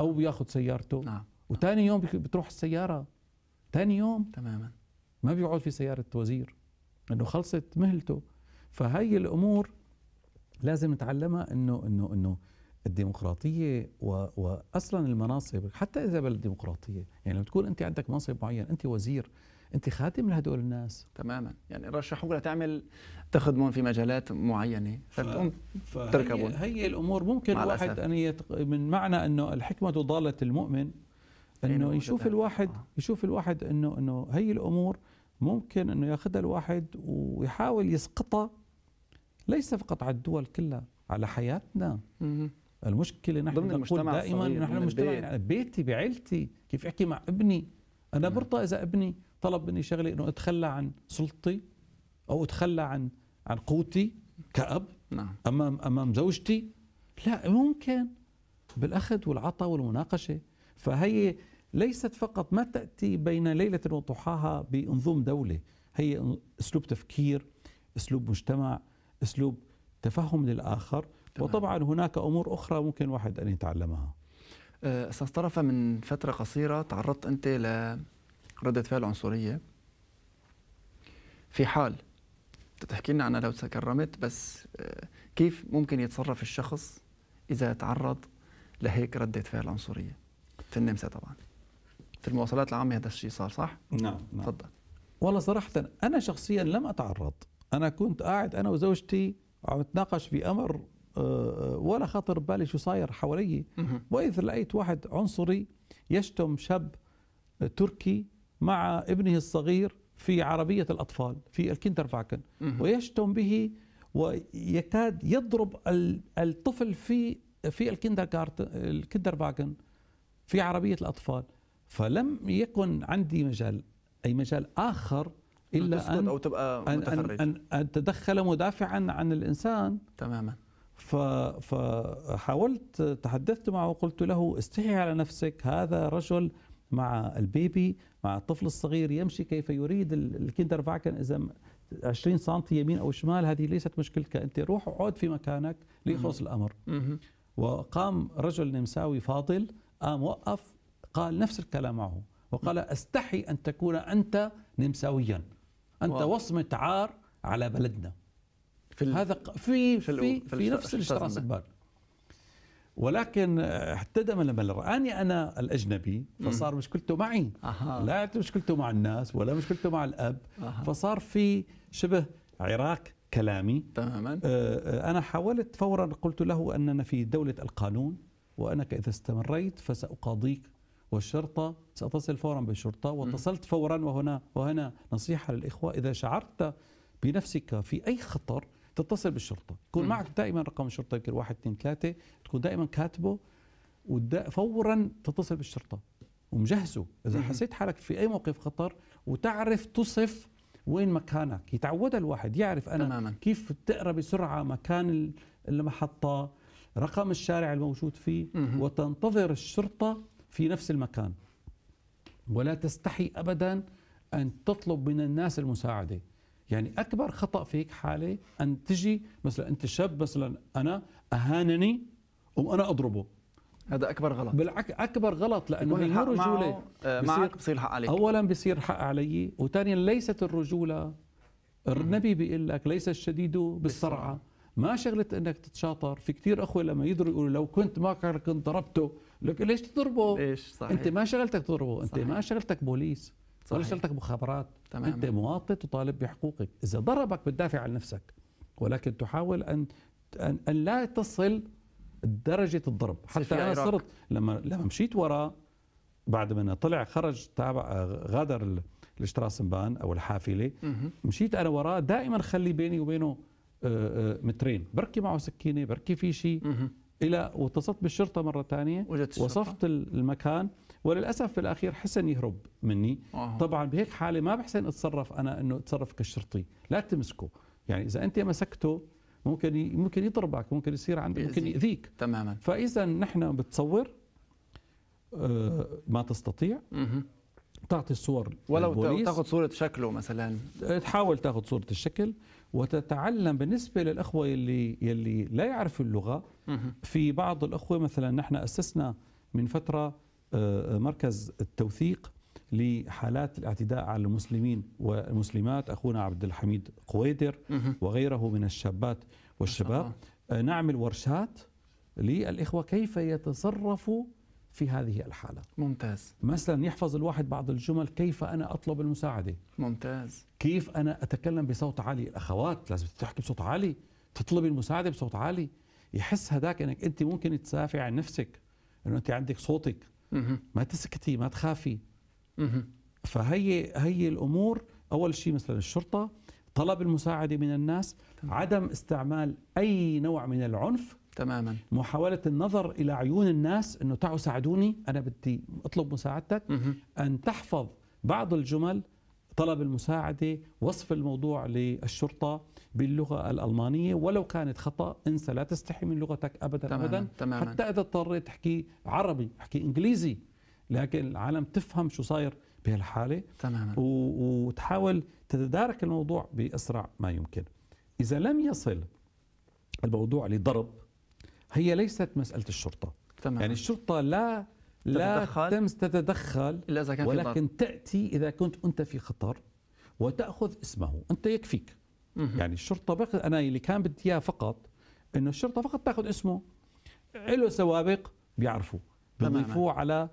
او نعم. بياخذ سيارته نعم وثاني يوم بتروح السياره ثاني يوم تماما ما بيقعد في سياره وزير انه خلصت مهلته فهي الامور لازم نتعلمها انه انه انه الديمقراطيه و... واصلا المناصب حتى اذا بالديمقراطيه يعني لما تكون انت عندك منصب معين انت وزير انت خادم لهدول الناس تماما يعني رشحوك لتعمل تخدمون في مجالات معينه فتقوم تركبون هي الامور ممكن الواحد ان يتق... من معنى انه الحكمه ضاله المؤمن انه يشوف الواحد آه. يشوف الواحد انه انه هي الامور ممكن انه ياخذها الواحد ويحاول يسقطها ليس فقط على الدول كلها على حياتنا المشكله نحن ضمن المجتمع دائما نحن المجتمع يعني بيتي بعيلتي كيف احكي مع ابني انا برضى اذا ابني طلب مني شغله انه اتخلى عن سلطتي او اتخلى عن عن قوتي كأب نعم. أمام أمام زوجتي لا ممكن بالأخذ والعطاء والمناقشة فهي ليست فقط ما تأتي بين ليلة وضحاها بانظوم دولة هي أسلوب تفكير أسلوب مجتمع أسلوب تفهم للآخر تمام. وطبعا هناك أمور أخرى ممكن واحد أن يتعلمها أه، أستاذ طرفة من فترة قصيرة تعرضت أنت لردة فعل عنصرية في حال تحكي لنا عنها لو تكرمت بس آه، كيف ممكن يتصرف الشخص اذا تعرض لهيك رده فعل عنصريه في النمسا طبعا في المواصلات العامه هذا الشيء صار صح نعم, نعم. تفضل والله صراحه انا شخصيا لم اتعرض انا كنت قاعد انا وزوجتي عم نتناقش في امر آه، آه، ولا خطر ببالي شو صاير حوالي واذا لقيت واحد عنصري يشتم شاب تركي مع ابنه الصغير في عربية الأطفال في الكندر فاكن ويشتم به ويكاد يضرب الطفل في في الكندر الكندر فاكن في عربية الأطفال فلم يكن عندي مجال أي مجال آخر إلا أن أو تبقى أن, أن, أن, أن تدخل مدافعا عن الإنسان تماما فحاولت تحدثت معه وقلت له استحي على نفسك هذا رجل مع البيبي مع الطفل الصغير يمشي كيف يريد الكندر فاكن اذا 20 سم يمين او شمال هذه ليست مشكلتك انت روح اقعد في مكانك ليخلص الامر وقام رجل نمساوي فاضل قام وقف قال نفس الكلام معه وقال نعم. استحي ان تكون انت نمساويا انت واو. وصمه عار على بلدنا في هذا في في, في, في, في نفس الاشتراس البار ولكن احتدم لما رآني انا الاجنبي فصار مشكلته معي لا مشكلته مع الناس ولا مشكلته مع الاب فصار في شبه عراق كلامي تماما آه، آه، انا حاولت فورا قلت له اننا في دوله القانون وانك اذا استمريت فساقاضيك والشرطه ساتصل فورا بالشرطه واتصلت فورا وهنا وهنا نصيحه للاخوه اذا شعرت بنفسك في اي خطر تتصل بالشرطه يكون معك دائما رقم الشرطه يمكن 1 2 3 تكون دائما كاتبه وفورا تتصل بالشرطه ومجهزه اذا حسيت حالك في اي موقف خطر وتعرف تصف وين مكانك يتعودها الواحد يعرف انا تماما. كيف تقرا بسرعه مكان المحطه رقم الشارع الموجود فيه وتنتظر الشرطه في نفس المكان ولا تستحي ابدا ان تطلب من الناس المساعده يعني اكبر خطا فيك حاله ان تجي مثلا انت شاب مثلا انا اهانني وانا اضربه هذا اكبر غلط بالعكس اكبر غلط لانه هي مو رجوله معك بصير حق عليك اولا بصير حق علي وثانيا ليست الرجوله النبي بيقول لك ليس الشديد بالصرعه ما شغله انك تتشاطر في كثير اخوه لما يدروا يقولوا لو كنت ما كنت ضربته لك ليش تضربه ليش صحيح. انت ما شغلتك تضربه انت صحيح. ما شغلتك بوليس صحيح. ولا مخابرات تمام. انت مواطن تطالب بحقوقك اذا ضربك بتدافع عن نفسك ولكن تحاول ان ان, أن لا تصل درجه الضرب حتى انا صرت لما لما مشيت وراه بعد ما طلع خرج تابع آه، غادر الاشتراسنبان او الحافله مه. مشيت انا وراه دائما خلي بيني وبينه آه، آه، مترين بركي معه سكينه بركي في شيء الى واتصلت بالشرطه مره ثانيه وصفت المكان وللاسف في الاخير حسن يهرب مني أوه. طبعا بهيك حاله ما بحسن اتصرف انا انه اتصرف كشرطي لا تمسكه يعني اذا انت مسكته ممكن ممكن يضربك ممكن يصير عندك ممكن ياذيك تماما فاذا نحن بتصور آه، ما تستطيع مه. تعطي الصور ولو تاخذ صوره شكله مثلا آه، تحاول تاخذ صوره الشكل وتتعلم بالنسبه للاخوه يلي يلي لا يعرفوا اللغه مه. في بعض الاخوه مثلا نحن اسسنا من فتره آه، مركز التوثيق لحالات الاعتداء على المسلمين والمسلمات أخونا عبد الحميد قويدر وغيره من الشابات والشباب آه، نعمل ورشات للإخوة كيف يتصرفوا في هذه الحالة ممتاز مثلا يحفظ الواحد بعض الجمل كيف أنا أطلب المساعدة ممتاز كيف أنا أتكلم بصوت عالي الأخوات لازم تحكي بصوت عالي تطلبي المساعدة بصوت عالي يحس هذاك أنك أنت ممكن تسافي عن نفسك أنه أنت عندك صوتك ما تسكتي ما تخافي فهي هي الامور اول شيء مثلا الشرطه طلب المساعده من الناس تمام. عدم استعمال اي نوع من العنف تماما محاوله النظر الى عيون الناس انه تعوا ساعدوني انا بدي اطلب مساعدتك مه. ان تحفظ بعض الجمل طلب المساعدة وصف الموضوع للشرطة باللغة الألمانية ولو كانت خطأ انسى لا تستحي من لغتك أبدا تماما أبدا تماما حتى إذا اضطريت تحكي عربي احكي إنجليزي لكن العالم تفهم شو صاير بهالحالة تماما وتحاول تتدارك الموضوع بأسرع ما يمكن إذا لم يصل الموضوع لضرب هي ليست مسألة الشرطة تماما. يعني الشرطة لا لا تمس تتدخل إلا إذا كان ولكن في تأتي إذا كنت أنت في خطر وتأخذ اسمه أنت يكفيك مه. يعني الشرطة بقى أنا اللي كان بدي إياه فقط أنه الشرطة فقط تأخذ اسمه له سوابق بيعرفوه بيضيفوه على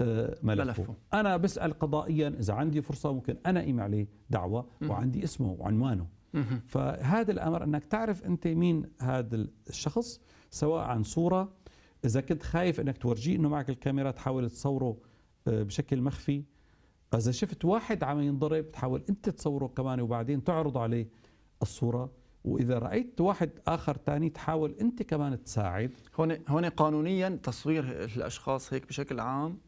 آه، ملفه. ملفه أنا بسأل قضائيا إذا عندي فرصة ممكن أنا إيم عليه دعوة مه. وعندي اسمه وعنوانه مه. فهذا الأمر أنك تعرف أنت مين هذا الشخص سواء عن صورة اذا كنت خايف انك تورجيه انه معك الكاميرا تحاول تصوره آه، بشكل مخفي اذا شفت واحد عم ينضرب تحاول انت تصوره كمان وبعدين تعرض عليه الصوره واذا رايت واحد اخر ثاني تحاول انت كمان تساعد هون هون قانونيا تصوير الاشخاص هيك بشكل عام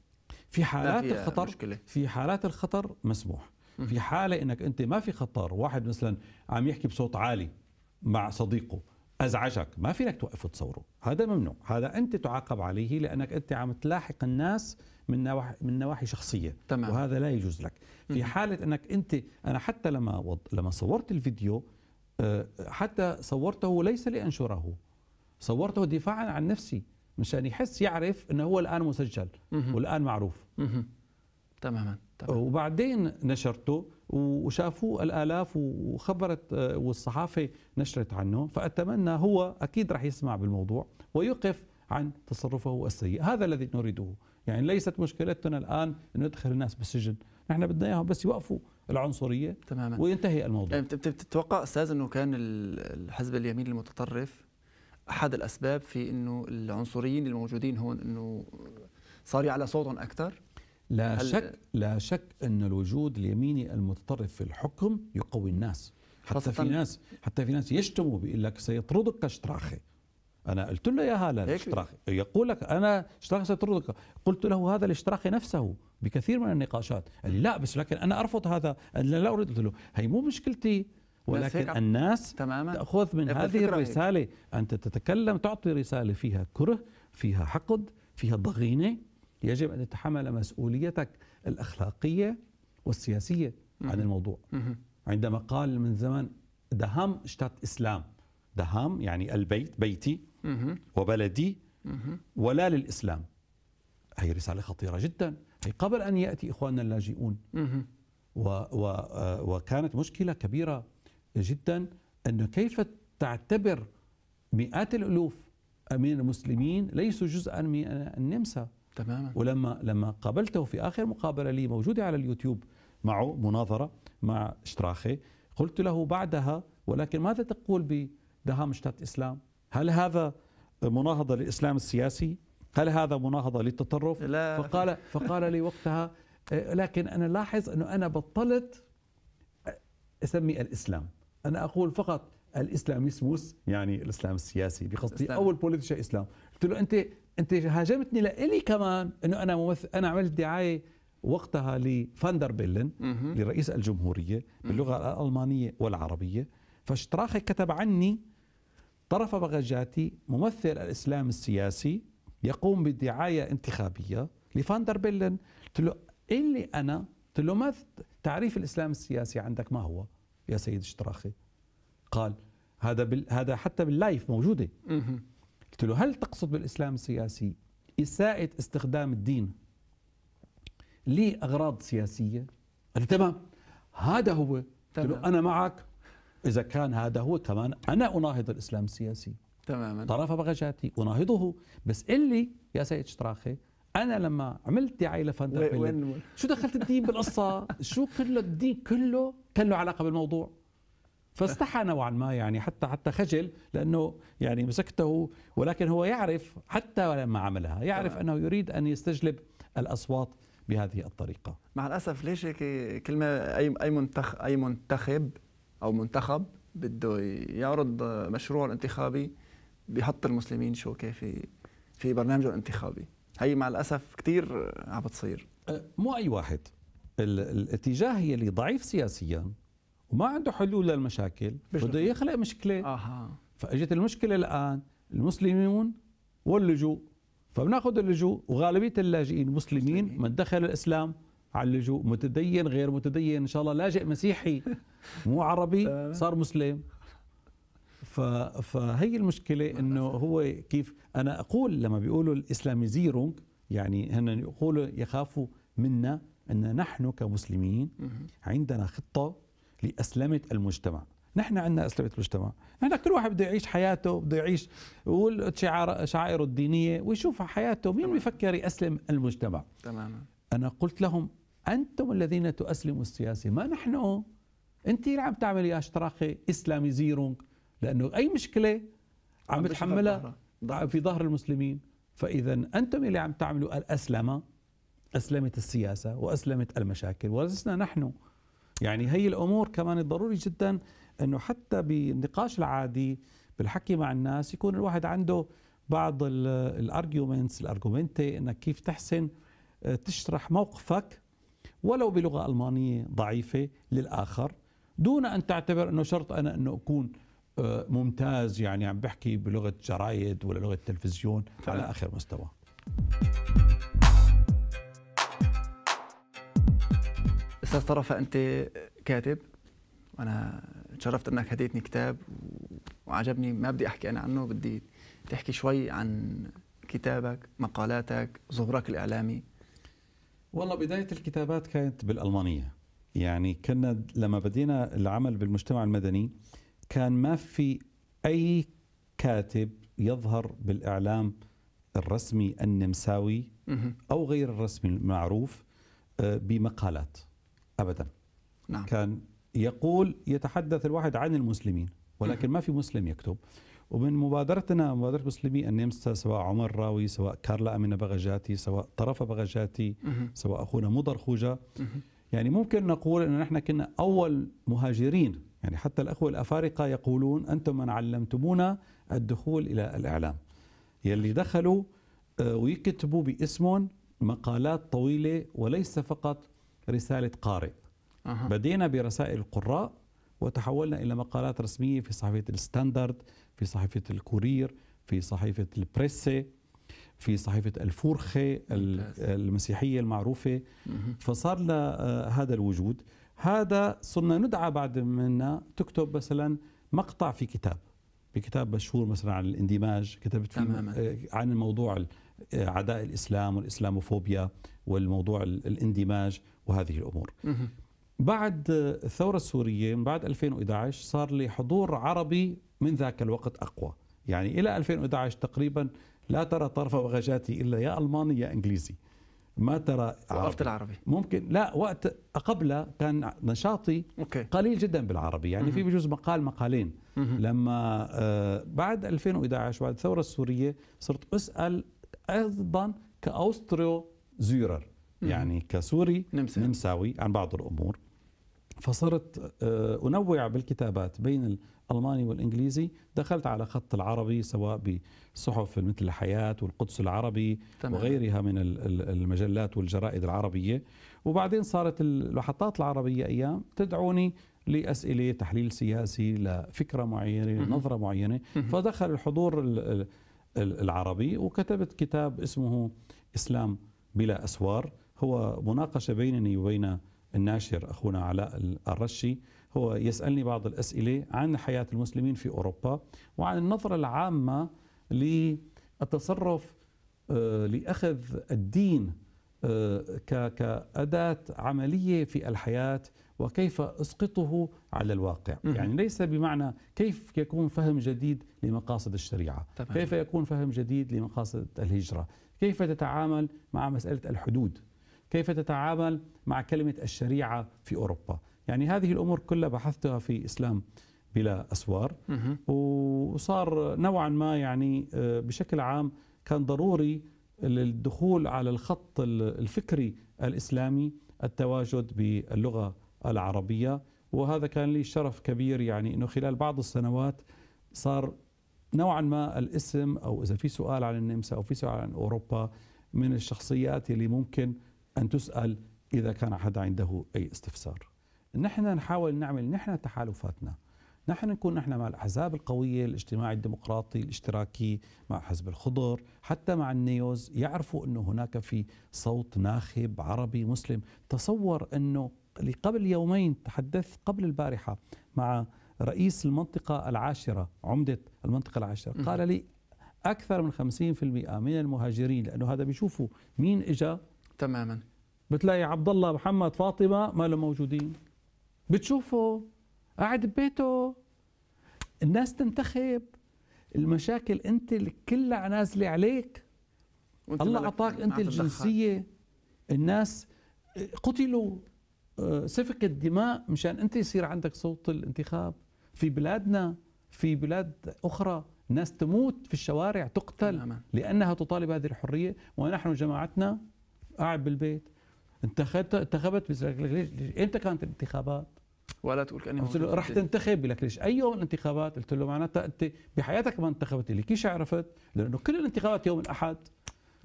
في حالات الخطر مشكلة. في حالات الخطر مسموح في حاله انك انت ما في خطر واحد مثلا عم يحكي بصوت عالي مع صديقه ازعجك ما فينك توقف تصوره هذا ممنوع هذا انت تعاقب عليه لانك انت عم تلاحق الناس من نواحي من نواحي شخصيه تمام. وهذا لا يجوز لك في حاله انك انت انا حتى لما وض... لما صورت الفيديو آه، حتى صورته ليس لانشره صورته دفاعا عن نفسي مشان يحس يعرف انه هو الان مسجل والان معروف تماما تمام. وبعدين نشرته وشافوه الالاف وخبرت آه، والصحافه نشرت عنه فاتمنى هو اكيد راح يسمع بالموضوع ويوقف عن تصرفه السيء هذا الذي نريده يعني ليست مشكلتنا الان انه ندخل الناس بالسجن نحن بدنا اياهم بس يوقفوا العنصريه تماما وينتهي الموضوع يعني بتتوقع استاذ انه كان الحزب اليمين المتطرف احد الاسباب في انه العنصريين الموجودين هون انه صار يعلى صوتهم اكثر لا شك لا شك ان الوجود اليميني المتطرف في الحكم يقوي الناس حتى في ناس حتى في ناس يشتموا بيقول لك سيطردك شتراخي انا قلت له يا هلا شتراخي يقول لك انا اشتراخي سيطردك قلت له هذا الاشتراخي نفسه بكثير من النقاشات قال لي لا بس لكن انا ارفض هذا انا لا اريد قلت له هي مو مشكلتي ولكن الناس تماما تاخذ من هذه الرساله انت تتكلم تعطي رساله فيها كره فيها حقد فيها ضغينه يجب أن تتحمل مسؤوليتك الأخلاقية والسياسية عن الموضوع عندما قال من زمان دهام شتات إسلام دهام يعني البيت بيتي وبلدي ولا للإسلام هي رسالة خطيرة جدا هي قبل أن يأتي إخواننا اللاجئون و و آه، وكانت مشكلة كبيرة جدا أنه كيف تعتبر مئات الألوف من المسلمين ليسوا جزءا من النمسا تماما ولما لما قابلته في اخر مقابله لي موجوده على اليوتيوب معه مناظره مع شتراخي قلت له بعدها ولكن ماذا تقول بدهام شتات اسلام؟ هل هذا مناهضه للاسلام السياسي؟ هل هذا مناهضه للتطرف؟ لا فقال فقال لي وقتها إيه، لكن انا لاحظ انه انا بطلت اسمي الاسلام، انا اقول فقط الاسلاميسموس يعني الاسلام السياسي بقصدي او البوليتيشا اسلام قلت له انت انت هاجمتني لإلي كمان انه انا ممثل انا عملت دعايه وقتها لفاندر بيلن لرئيس الجمهوريه باللغه الالمانيه والعربيه فشتراخي كتب عني طرف بغجاتي ممثل الاسلام السياسي يقوم بدعايه انتخابيه لفاندر بيلن قلت له اللي انا قلت له ما تعريف الاسلام السياسي عندك ما هو يا سيد شتراخي قال هذا بال... هذا حتى باللايف موجوده قلت له هل تقصد بالإسلام السياسي إساءة استخدام الدين لأغراض سياسية قال لي تمام هذا هو قلت له أنا معك إذا كان هذا هو كمان أنا أناهض الإسلام السياسي تماما طرف بغجاتي أناهضه بس اللي يا سيد شتراخي انا لما عملت دعايه لفاندر شو دخلت الدين بالقصه شو كله الدين كله كان له علاقه بالموضوع فاستحى نوعا ما يعني حتى حتى خجل لانه يعني مسكته ولكن هو يعرف حتى لما عملها يعرف انه يريد ان يستجلب الاصوات بهذه الطريقه مع الاسف ليش هيك كلمه اي اي منتخب اي منتخب او منتخب بده يعرض مشروع انتخابي بيحط المسلمين شو كيف في برنامجه الانتخابي هي مع الاسف كثير عم بتصير أه، مو اي واحد الاتجاه يلي ضعيف سياسيا وما عنده حلول للمشاكل بده يخلق مشكله اها فاجت المشكله الان المسلمون واللجوء فبناخذ اللجوء وغالبيه اللاجئين مسلمين من دخل الاسلام على اللجوء متدين غير متدين ان شاء الله لاجئ مسيحي مو عربي آه. صار مسلم فهي المشكله انه هو كيف انا اقول لما بيقولوا الاسلاميزيرونج يعني هن يقولوا يخافوا منا ان نحن كمسلمين عندنا خطه لأسلمة المجتمع نحن عندنا أسلمة المجتمع نحن كل واحد بده يعيش حياته بده يعيش يقول شعار شعائره الدينية ويشوف حياته مين بيفكر يأسلم المجتمع تماما أنا قلت لهم أنتم الذين تؤسلموا السياسة ما نحن أنت اللي عم تعمل يا اشتراخي زيرونك لأنه أي مشكلة عم بتحملها في ظهر المسلمين فإذا أنتم اللي عم تعملوا الأسلمة أسلمت السياسة وأسلمت المشاكل ولسنا نحن يعني هي الامور كمان ضروري جدا انه حتى بالنقاش العادي بالحكي مع الناس يكون الواحد عنده بعض الارجيومنتس الارجومنتي انك كيف تحسن آه، تشرح موقفك ولو بلغه المانيه ضعيفه للاخر دون ان تعتبر انه شرط انا انه اكون آه، ممتاز يعني عم بحكي بلغه جرايد ولا لغه تلفزيون على اخر مستوى. استاذ طرفه انت كاتب وانا تشرفت انك هديتني كتاب وعجبني ما بدي احكي انا عنه بدي تحكي شوي عن كتابك مقالاتك ظهورك الاعلامي والله بدايه الكتابات كانت بالالمانيه يعني كنا لما بدينا العمل بالمجتمع المدني كان ما في اي كاتب يظهر بالاعلام الرسمي النمساوي او غير الرسمي المعروف آه، بمقالات أبدا نعم. كان يقول يتحدث الواحد عن المسلمين ولكن ما في مسلم يكتب ومن مبادرتنا مبادرة مسلمي النمسا سواء عمر راوي سواء كارلا أمينة بغجاتي سواء طرف بغجاتي سواء أخونا مضر خوجة يعني ممكن نقول أن نحن كنا أول مهاجرين يعني حتى الأخوة الأفارقة يقولون أنتم من علمتمونا الدخول إلى الإعلام يلي دخلوا آه، ويكتبوا باسمهم مقالات طويلة وليس فقط رسالة قارئ أه. بدينا برسائل القراء وتحولنا إلى مقالات رسمية في صحيفة الستاندرد في صحيفة الكورير في صحيفة البريسي في صحيفة الفورخة المسيحية المعروفة فصار لنا آه، هذا الوجود هذا صرنا ندعى بعد منا تكتب مثلا مقطع في كتاب بكتاب مشهور مثلا عن الاندماج كتبت تماما. آه، عن الموضوع آه، عداء الإسلام والإسلاموفوبيا والموضوع الاندماج وهذه الأمور بعد الثورة السورية من بعد 2011 صار لي حضور عربي من ذاك الوقت أقوى يعني إلى 2011 تقريبا لا ترى طرف وغجاتي إلا يا ألماني يا إنجليزي ما ترى عربي. العربي ممكن لا وقت قبله كان نشاطي أوكي. قليل جدا بالعربي يعني مه. في بجوز مقال مقالين مه. لما آه بعد 2011 بعد الثورة السورية صرت أسأل أيضا كأوستريو زيورر يعني كسوري نمساوي, نمساوي عن بعض الأمور فصرت آه، أنوع بالكتابات بين الألماني والإنجليزي دخلت على خط العربي سواء بصحف مثل الحياة والقدس العربي تمام. وغيرها من المجلات والجرائد العربية وبعدين صارت المحطات العربية أيام تدعوني لأسئلة تحليل سياسي لفكرة معينة لنظرة معينة فدخل الحضور العربي وكتبت كتاب اسمه إسلام بلا أسوار هو مناقشة بينني وبين الناشر أخونا علاء الرشي هو يسألني بعض الأسئلة عن حياة المسلمين في أوروبا وعن النظرة العامة للتصرف آه، لأخذ الدين آه، كأداة عملية في الحياة وكيف اسقطه على الواقع يعني ليس بمعنى كيف يكون فهم جديد لمقاصد الشريعه كيف يكون فهم جديد لمقاصد الهجره كيف تتعامل مع مساله الحدود كيف تتعامل مع كلمة الشريعة في أوروبا يعني هذه الأمور كلها بحثتها في إسلام بلا أسوار وصار نوعا ما يعني آه، بشكل عام كان ضروري للدخول على الخط الفكري الإسلامي التواجد باللغة العربية وهذا كان لي شرف كبير يعني أنه خلال بعض السنوات صار نوعا ما الاسم أو إذا في سؤال عن النمسا أو في سؤال عن أوروبا من الشخصيات اللي ممكن أن تسأل إذا كان حدا عنده أي استفسار نحن نحاول نعمل نحن تحالفاتنا نحن نكون نحن مع الأحزاب القوية الاجتماعي الديمقراطي الاشتراكي مع حزب الخضر حتى مع النيوز يعرفوا أنه هناك في صوت ناخب عربي مسلم تصور أنه قبل يومين تحدثت قبل البارحة مع رئيس المنطقة العاشرة عمدة المنطقة العاشرة قال لي أكثر من 50% من المهاجرين لأنه هذا بيشوفوا مين إجا تماما بتلاقي عبد الله محمد فاطمه ما له موجودين بتشوفه قاعد ببيته الناس تنتخب المشاكل انت كلها نازله عليك الله اعطاك انت الجنسيه الناس قتلوا آه، سفك الدماء مشان انت يصير عندك صوت الانتخاب في بلادنا في بلاد اخرى ناس تموت في الشوارع تقتل لانها تطالب هذه الحريه ونحن جماعتنا قاعد بالبيت انتخبت انتخبت بيسألك ليش ليش امتى كانت الانتخابات؟ ولا تقول كاني قلت له رح تنتخب لك ليش؟ اي يوم الانتخابات؟ قلت له معناتها انت بحياتك ما انتخبت لي، كيش عرفت؟ لانه كل الانتخابات يوم الاحد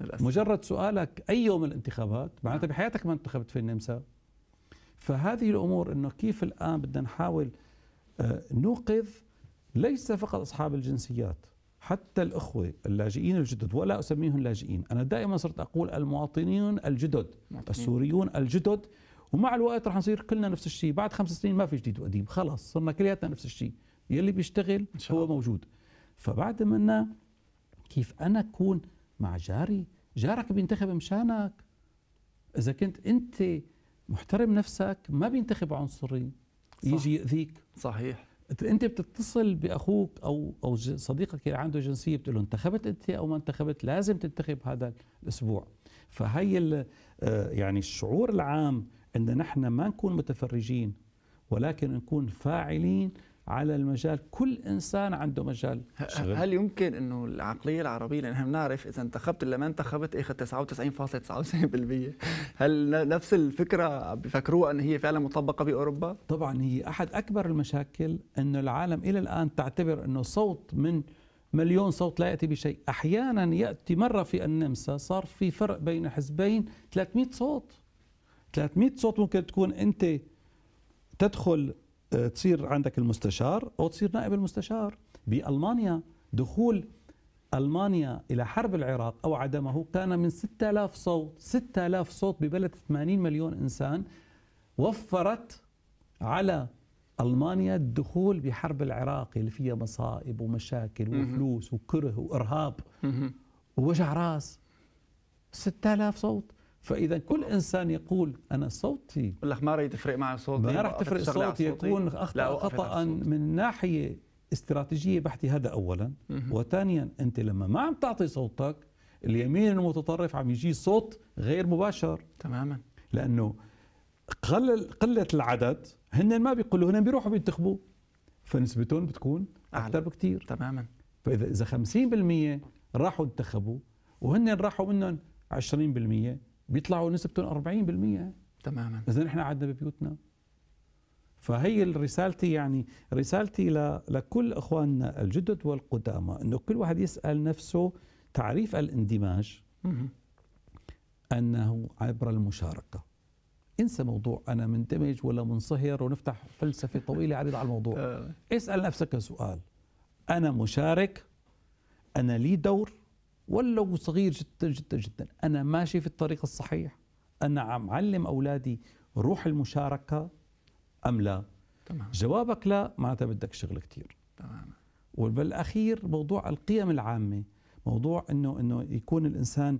للأسف. مجرد سؤالك اي يوم الانتخابات؟ معناتها نعم. بحياتك ما انتخبت في النمسا فهذه الامور انه كيف الان بدنا نحاول آه، نوقظ ليس فقط اصحاب الجنسيات حتى الأخوة اللاجئين الجدد ولا أسميهم لاجئين أنا دائما صرت أقول المواطنين الجدد السوريون الجدد ومع الوقت رح نصير كلنا نفس الشيء بعد خمس سنين ما في جديد وقديم خلص صرنا كلياتنا نفس الشيء يلي بيشتغل هو موجود فبعد منا كيف أنا أكون مع جاري جارك بينتخب مشانك إذا كنت أنت محترم نفسك ما بينتخب عنصري صح. يجي يأذيك صحيح انت بتتصل باخوك او او صديقك اللي عنده جنسيه بتقول له انتخبت انت او ما انتخبت لازم تنتخب هذا الاسبوع فهي آه، يعني الشعور العام ان نحن ما نكون متفرجين ولكن نكون فاعلين على المجال كل إنسان عنده مجال شغل. هل يمكن أنه العقلية العربية لأنها بنعرف إذا انتخبت إلا ما انتخبت أخذ 99.99% هل نفس الفكرة بفكروها أن هي فعلا مطبقة بأوروبا؟ طبعا هي أحد أكبر المشاكل أنه العالم إلى الآن تعتبر أنه صوت من مليون صوت لا يأتي بشيء أحيانا يأتي مرة في النمسا صار في فرق بين حزبين 300 صوت 300 صوت ممكن تكون أنت تدخل تصير عندك المستشار او تصير نائب المستشار بالمانيا دخول المانيا الى حرب العراق او عدمه كان من 6000 صوت 6000 صوت ببلد 80 مليون انسان وفرت على المانيا الدخول بحرب العراق اللي فيها مصائب ومشاكل وفلوس وكره وارهاب ووجع راس 6000 صوت فاذا كل انسان يقول انا صوتي لك ما راح تفرق معي صوتي ما راح تفرق صوتي يكون اخطا خطا من ناحيه استراتيجيه بحته هذا اولا وثانيا انت لما ما عم تعطي صوتك اليمين المتطرف عم يجي صوت غير مباشر تماما لانه قلل قله العدد هن ما بيقولوا هن بيروحوا بينتخبوا فنسبتهم بتكون اكثر بكثير تماما فاذا اذا 50% راحوا انتخبوا وهن راحوا منهم 20% بيطلعوا نسبتهم 40% تماما اذا نحن قعدنا ببيوتنا فهي رسالتي يعني رسالتي لكل اخواننا الجدد والقدامى انه كل واحد يسال نفسه تعريف الاندماج انه عبر المشاركه انسى موضوع انا مندمج ولا منصهر ونفتح فلسفه طويله عريضه على الموضوع آه. اسال نفسك سؤال انا مشارك انا لي دور ولو صغير جدا جدا جدا أنا ماشي في الطريق الصحيح أنا عم علم أولادي روح المشاركة أم لا تمام. جوابك لا معناتها بدك شغل كثير تمام وبالاخير موضوع القيم العامه موضوع انه انه يكون الانسان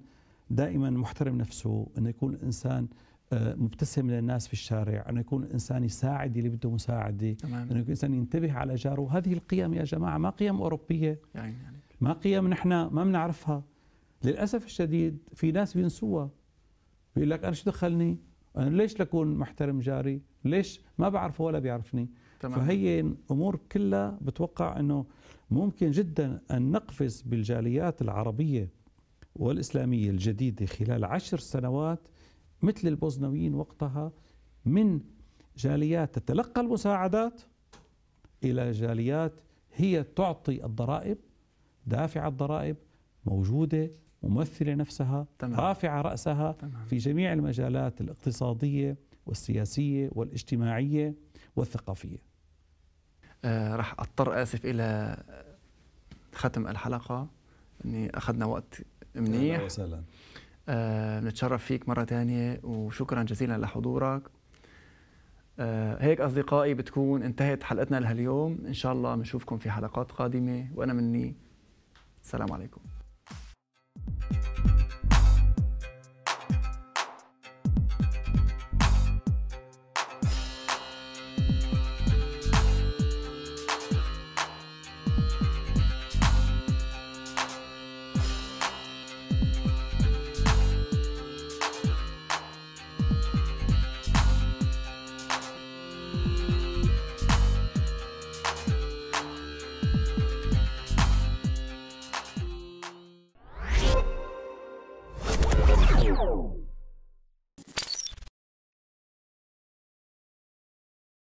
دائما محترم نفسه انه يكون الانسان آه، مبتسم للناس في الشارع انه يكون الانسان يساعد اللي بده مساعده انه يكون الانسان ينتبه على جاره هذه القيم يا جماعه ما قيم اوروبيه يعني يعني ما قيم نحن ما بنعرفها للاسف الشديد في ناس بينسوها بيقول لك انا شو دخلني؟ انا ليش لكون محترم جاري؟ ليش ما بعرفه ولا بيعرفني؟ تمام. فهي امور كلها بتوقع انه ممكن جدا ان نقفز بالجاليات العربيه والاسلاميه الجديده خلال عشر سنوات مثل البوزنويين وقتها من جاليات تتلقى المساعدات الى جاليات هي تعطي الضرائب دافع الضرائب موجودة ممثلة نفسها تمام. رافعة رأسها تمام. في جميع المجالات الاقتصادية والسياسية والاجتماعية والثقافية آه رح أضطر آسف إلى ختم الحلقة أني أخذنا وقت منيح أهلا وسهلا آه نتشرف فيك مرة ثانية وشكرا جزيلا لحضورك آه هيك أصدقائي بتكون انتهت حلقتنا لهاليوم إن شاء الله بنشوفكم في حلقات قادمة وأنا مني السلام عليكم